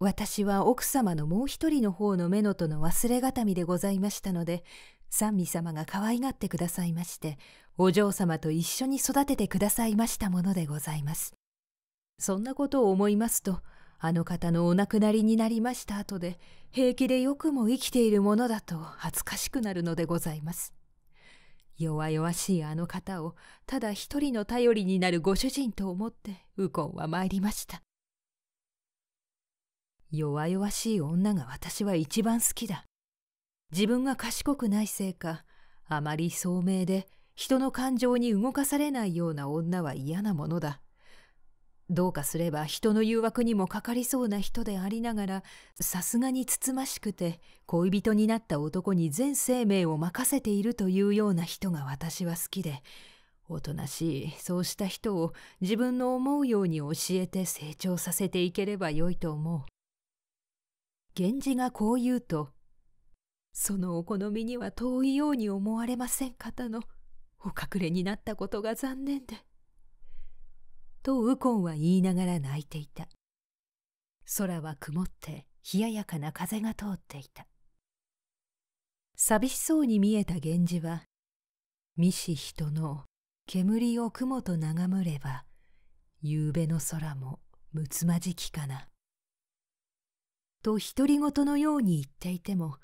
Speaker 1: 私は奥様のもう一人の方の目のとの忘れがたみでございましたので三味様が可愛がってくださいましてお嬢様と一緒に育ててくださいましたものでございますそんなことを思いますとあの方のお亡くなりになりました後で平気でよくも生きているものだと恥ずかしくなるのでございます弱々しいあの方をただ一人の頼りになるご主人と思って右近は参りました弱々しい女が私は一番好きだ自分が賢くないせいか、あまり聡明で人の感情に動かされないような女は嫌なものだ。どうかすれば人の誘惑にもかかりそうな人でありながら、さすがにつつましくて恋人になった男に全生命を任せているというような人が私は好きで、おとなしい、そうした人を自分の思うように教えて成長させていければよいと思う。源氏がこう言うと、そのお好みには遠いように思われません方のお隠れになったことが残念で。と右近は言いながら泣いていた。空は曇って冷ややかな風が通っていた。寂しそうに見えた源氏は、未し人の煙を雲と眺むれば、夕べの空もむつまじきかな。と独り言のように言っていても、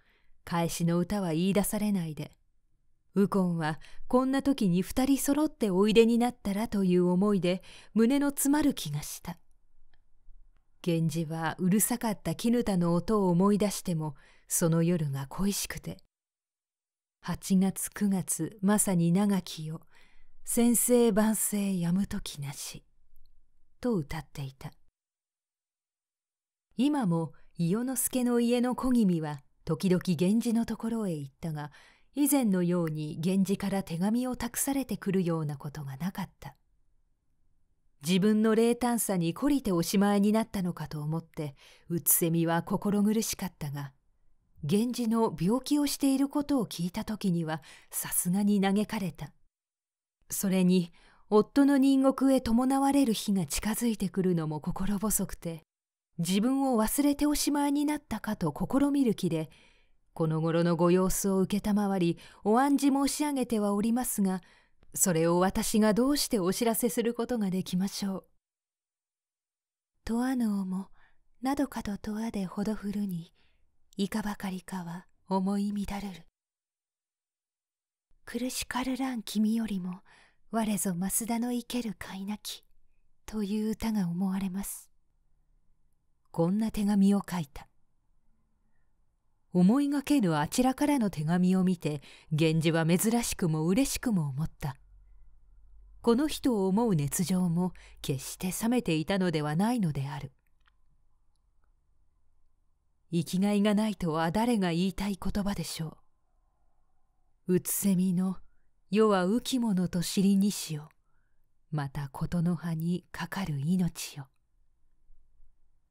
Speaker 1: 返しの歌は言い出されないで右近はこんな時に二人揃っておいでになったらという思いで胸の詰まる気がした源氏はうるさかった絹田の音を思い出してもその夜が恋しくて8月9月まさに長きよ先生万世やむ時なし」と歌っていた今も伊予之助の家の小君は時々源氏のところへ行ったが以前のように源氏から手紙を託されてくるようなことがなかった自分の冷淡さに懲りておしまいになったのかと思ってうつせみは心苦しかったが源氏の病気をしていることを聞いた時にはさすがに嘆かれたそれに夫の隣国へ伴われる日が近づいてくるのも心細くて自分を忘れておしまいになったかと試みる気で、この頃のご様子を承り、お案じ申し上げてはおりますが、それを私がどうしてお知らせすることができましょう。とあのおも、などかととあでほどふるに、いかばかりかは思い乱るる。苦しかるらん君よりも、我ぞ増田の生ける飼いなき、という歌が思われます。こんな手紙を書いた。思いがけぬあちらからの手紙を見て、源氏は珍しくも嬉しくも思った。この人を思う熱情も決して冷めていたのではないのである。生きがいがないとは誰が言いたい言葉でしょう。うつせみの世は浮き者と尻にしよ。また事の葉にかかる命よ。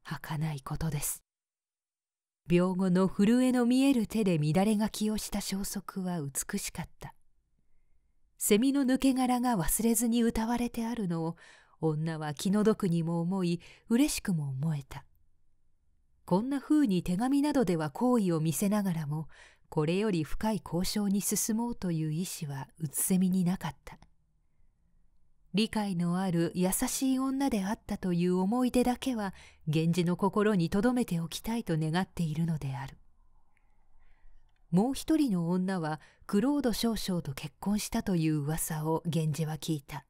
Speaker 1: 儚いことです病後の震えの見える手で乱れ書きをした消息は美しかった蝉の抜け殻が忘れずに歌われてあるのを女は気の毒にも思い嬉しくも思えたこんな風に手紙などでは好意を見せながらもこれより深い交渉に進もうという意思はうつせみになかった理解のある優しい女であったという思い出だけは源氏の心に留めておきたいと願っているのである。もう一人の女はクロード少将と結婚したという噂を源氏は聞いた。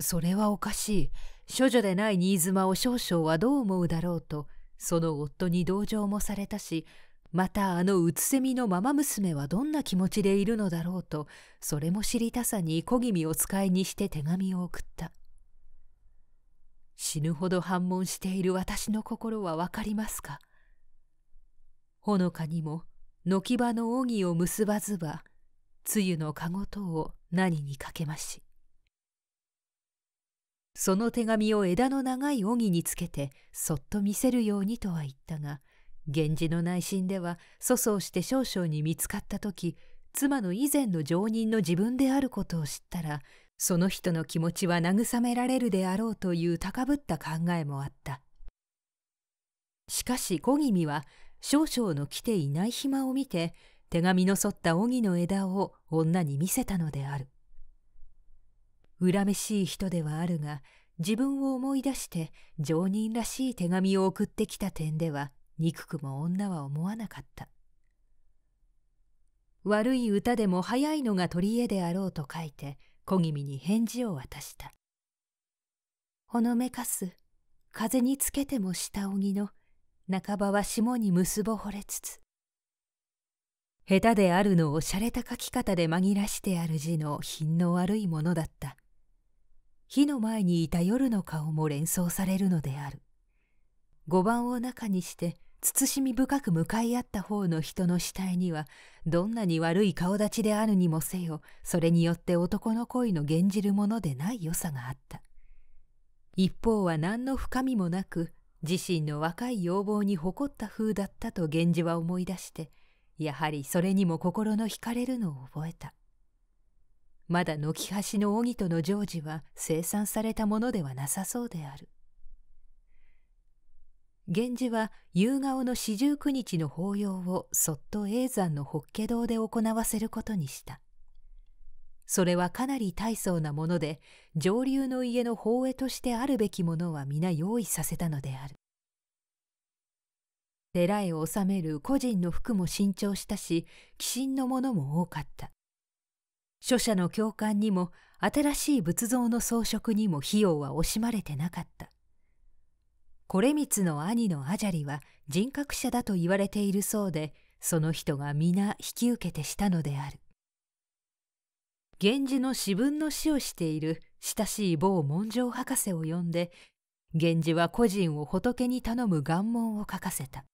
Speaker 1: それはおかしい。処女でない新妻を少将はどう思うだろうと、その夫に同情もされたし、またあのうつせみのまま娘はどんな気持ちでいるのだろうとそれも知りたさに小気味を使いにして手紙を送った死ぬほど反問している私の心はわかりますかほのかにも軒場の義を結ばずばつゆのかごとを何にかけましその手紙を枝の長い義につけてそっと見せるようにとは言ったが源氏の内心では粗相して少々に見つかった時妻の以前の常任の自分であることを知ったらその人の気持ちは慰められるであろうという高ぶった考えもあったしかし小君は少々の来ていない暇を見て手紙の沿った荻の枝を女に見せたのである恨めしい人ではあるが自分を思い出して常人らしい手紙を送ってきた点では憎くも女は思わなかった。悪い歌でも早いのが取り柄であろうと書いて小気味に返事を渡した。ほのめかす風につけても下荻の半ばは霜に結ぼ惚れつつ。下手であるのをゃれた書き方で紛らしてある字の品の悪いものだった。火の前にいた夜の顔も連想されるのである。碁盤を中にして慎み深く向かい合った方の人の死体にはどんなに悪い顔立ちであるにもせよそれによって男の恋の現じるものでない良さがあった一方は何の深みもなく自身の若い要望に誇った風だったと源氏は思い出してやはりそれにも心の惹かれるのを覚えたまだ軒端の荻との成就は生産されたものではなさそうである源氏は夕顔の四十九日の法要をそっと叡山の法華堂で行わせることにした。それはかなり大層なもので、上流の家の法絵としてあるべきものは皆用意させたのである。寺へ納める個人の服も新調したし、寄進のものも多かった。書者の教官にも、新しい仏像の装飾にも費用は惜しまれてなかった。これの兄のアジャリは人格者だと言われているそうで、その人が皆引き受けてしたのである。源氏の私分の死をしている親しい某文章博士を呼んで、源氏は個人を仏に頼む願文を書かせた。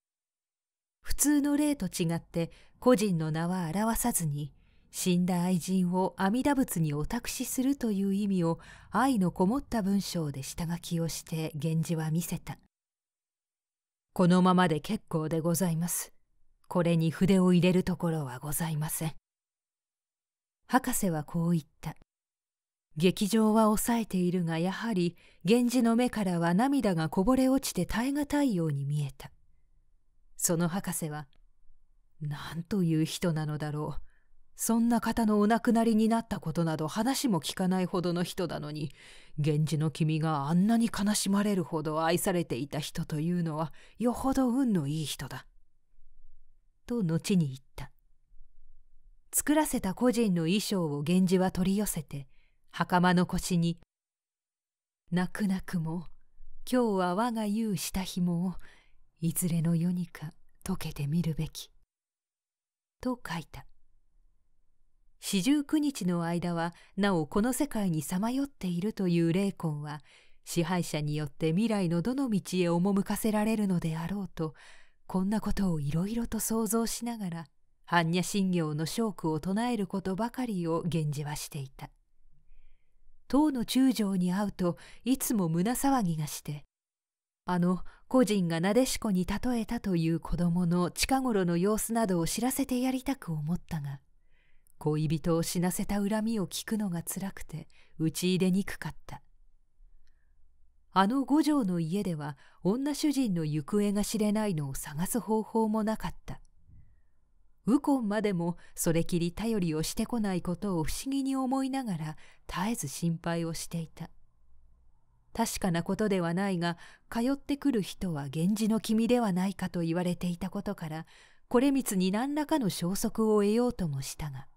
Speaker 1: 普通の例と違って個人の名は表さずに、死んだ愛人を阿弥陀仏にお託しするという意味を愛のこもった文章で下書きをして源氏は見せた。このままで結構でございます。これに筆を入れるところはございません。博士はこう言った。劇場は抑えているがやはり源氏の目からは涙がこぼれ落ちて耐え難いように見えた。その博士は、なんという人なのだろう。そんな方のお亡くなりになったことなど話も聞かないほどの人なのに、源氏の君があんなに悲しまれるほど愛されていた人というのは、よほど運のいい人だ。と後に言った。作らせた個人の衣装を源氏は取り寄せて、袴の腰に、泣く泣くも、今日は我が言うした紐を、いずれの世にか溶けてみるべき。と書いた。四十九日の間はなおこの世界にさまよっているという霊魂は支配者によって未来のどの道へ赴かせられるのであろうとこんなことをいろいろと想像しながら般若心経の証句を唱えることばかりを源氏はしていた唐の中将に会うといつも胸騒ぎがしてあの個人がなでしこに例えたという子供の近頃の様子などを知らせてやりたく思ったが恋人を死なせた恨みを聞くのが辛くて打ち入れにくかったあの五条の家では女主人の行方が知れないのを探す方法もなかった右近までもそれきり頼りをしてこないことを不思議に思いながら絶えず心配をしていた確かなことではないが通ってくる人は源氏の君ではないかと言われていたことからこみつに何らかの消息を得ようともしたが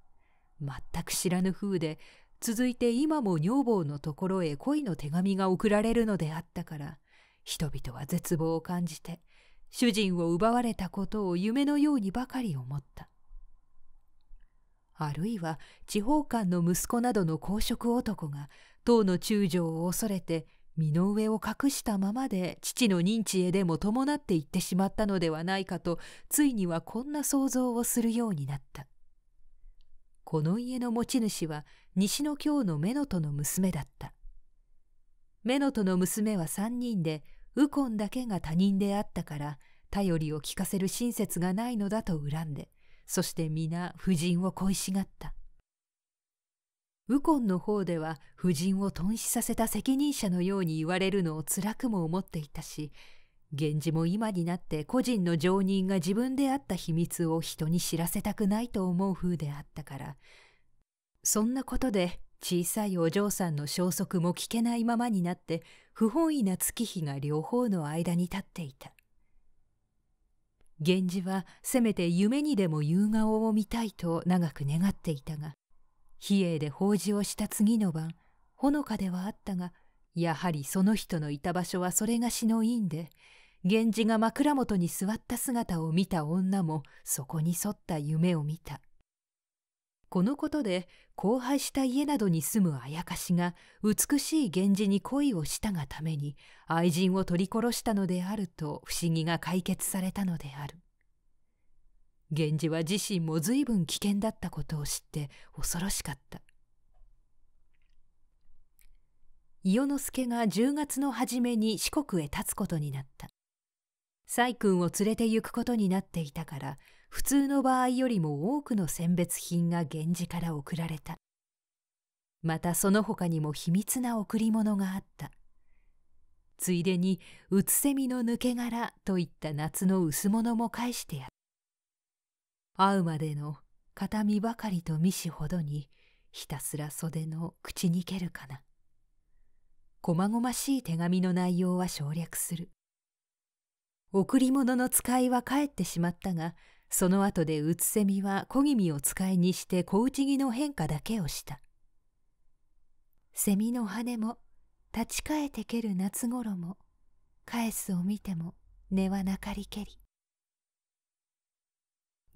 Speaker 1: 全く知らぬ風で、続いて今も女房のところへ恋の手紙が送られるのであったから、人々は絶望を感じて、主人を奪われたことを夢のようにばかり思った。あるいは地方官の息子などの公職男が党の中将を恐れて身の上を隠したままで父の認知へでも伴っていってしまったのではないかとついにはこんな想像をするようになった。この家の持ち主は西の京のメノトの娘だった。メノトの娘は三人で、右近だけが他人であったから、頼りを聞かせる親切がないのだと恨んで、そして皆夫人を恋しがった。右近の方では夫人を頓死させた責任者のように言われるのを辛くも思っていたし、源氏も今になって個人の常人が自分であった秘密を人に知らせたくないと思う風であったから、そんなことで小さいお嬢さんの消息も聞けないままになって不本意な月日が両方の間に立っていた。源氏はせめて夢にでも夕顔を見たいと長く願っていたが、比叡で法事をした次の晩、ほのかではあったが、やはりその人のいた場所はそれがしの院で、源氏が枕元に座った姿を見た女もそこに沿った夢を見た。このことで荒廃した家などに住むあやかしが美しい源氏に恋をしたがために愛人を取り殺したのであると不思議が解決されたのである。源氏は自身も随分危険だったことを知って恐ろしかった。伊予之助が10月の初めに四国へ立つことになった。細君を連れて行くことになっていたから、普通の場合よりも多くの選別品が源氏から送られた。またその他にも秘密な贈り物があった。ついでに、うつせみの抜け殻といった夏の薄物も返してやる。会うまでの形見ばかりと見しほどに、ひたすら袖の口にけるかな。細々しい手紙の内容は省略する贈り物の使いは帰ってしまったがその後でうつせみは小気味を使いにして小内着の変化だけをしたセミの羽も立ち返ってける夏頃も返すを見ても根はなかりけり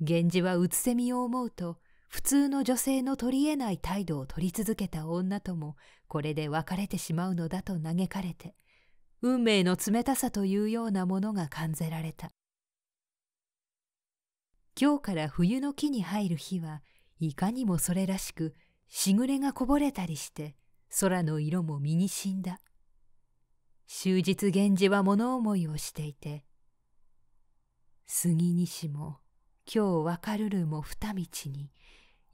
Speaker 1: 源氏はうつせみを思うと普通の女性の取り得ない態度を取り続けた女ともこれで別れてしまうのだと嘆かれて運命の冷たさというようなものが感じられた今日から冬の木に入る日はいかにもそれらしくしぐれがこぼれたりして空の色も身にしんだ終日源氏は物思いをしていて杉西も今日わかるるも二道に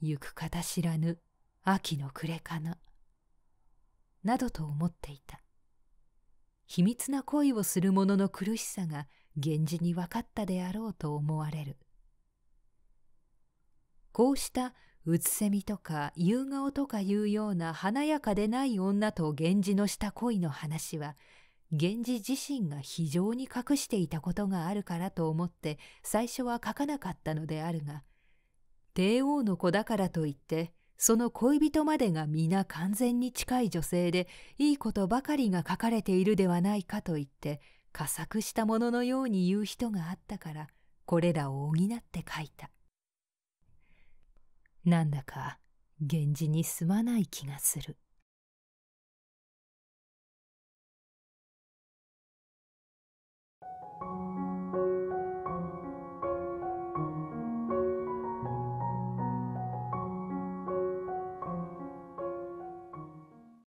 Speaker 1: 行く方知らぬ秋の暮れかな。などと思っていた。秘密な恋をする者の苦しさが源氏に分かったであろうと思われる。こうしたうつせみとか夕顔とかいうような華やかでない女と源氏のした恋の話は、源氏自身が非常に隠していたことがあるからと思って最初は書かなかったのであるが、帝王の子だからといって、その恋人までが皆完全に近い女性で、いいことばかりが書かれているではないかと言って、佳作したもののように言う人があったから、これらを補って書いた。なんだか、源氏にすまない気がする。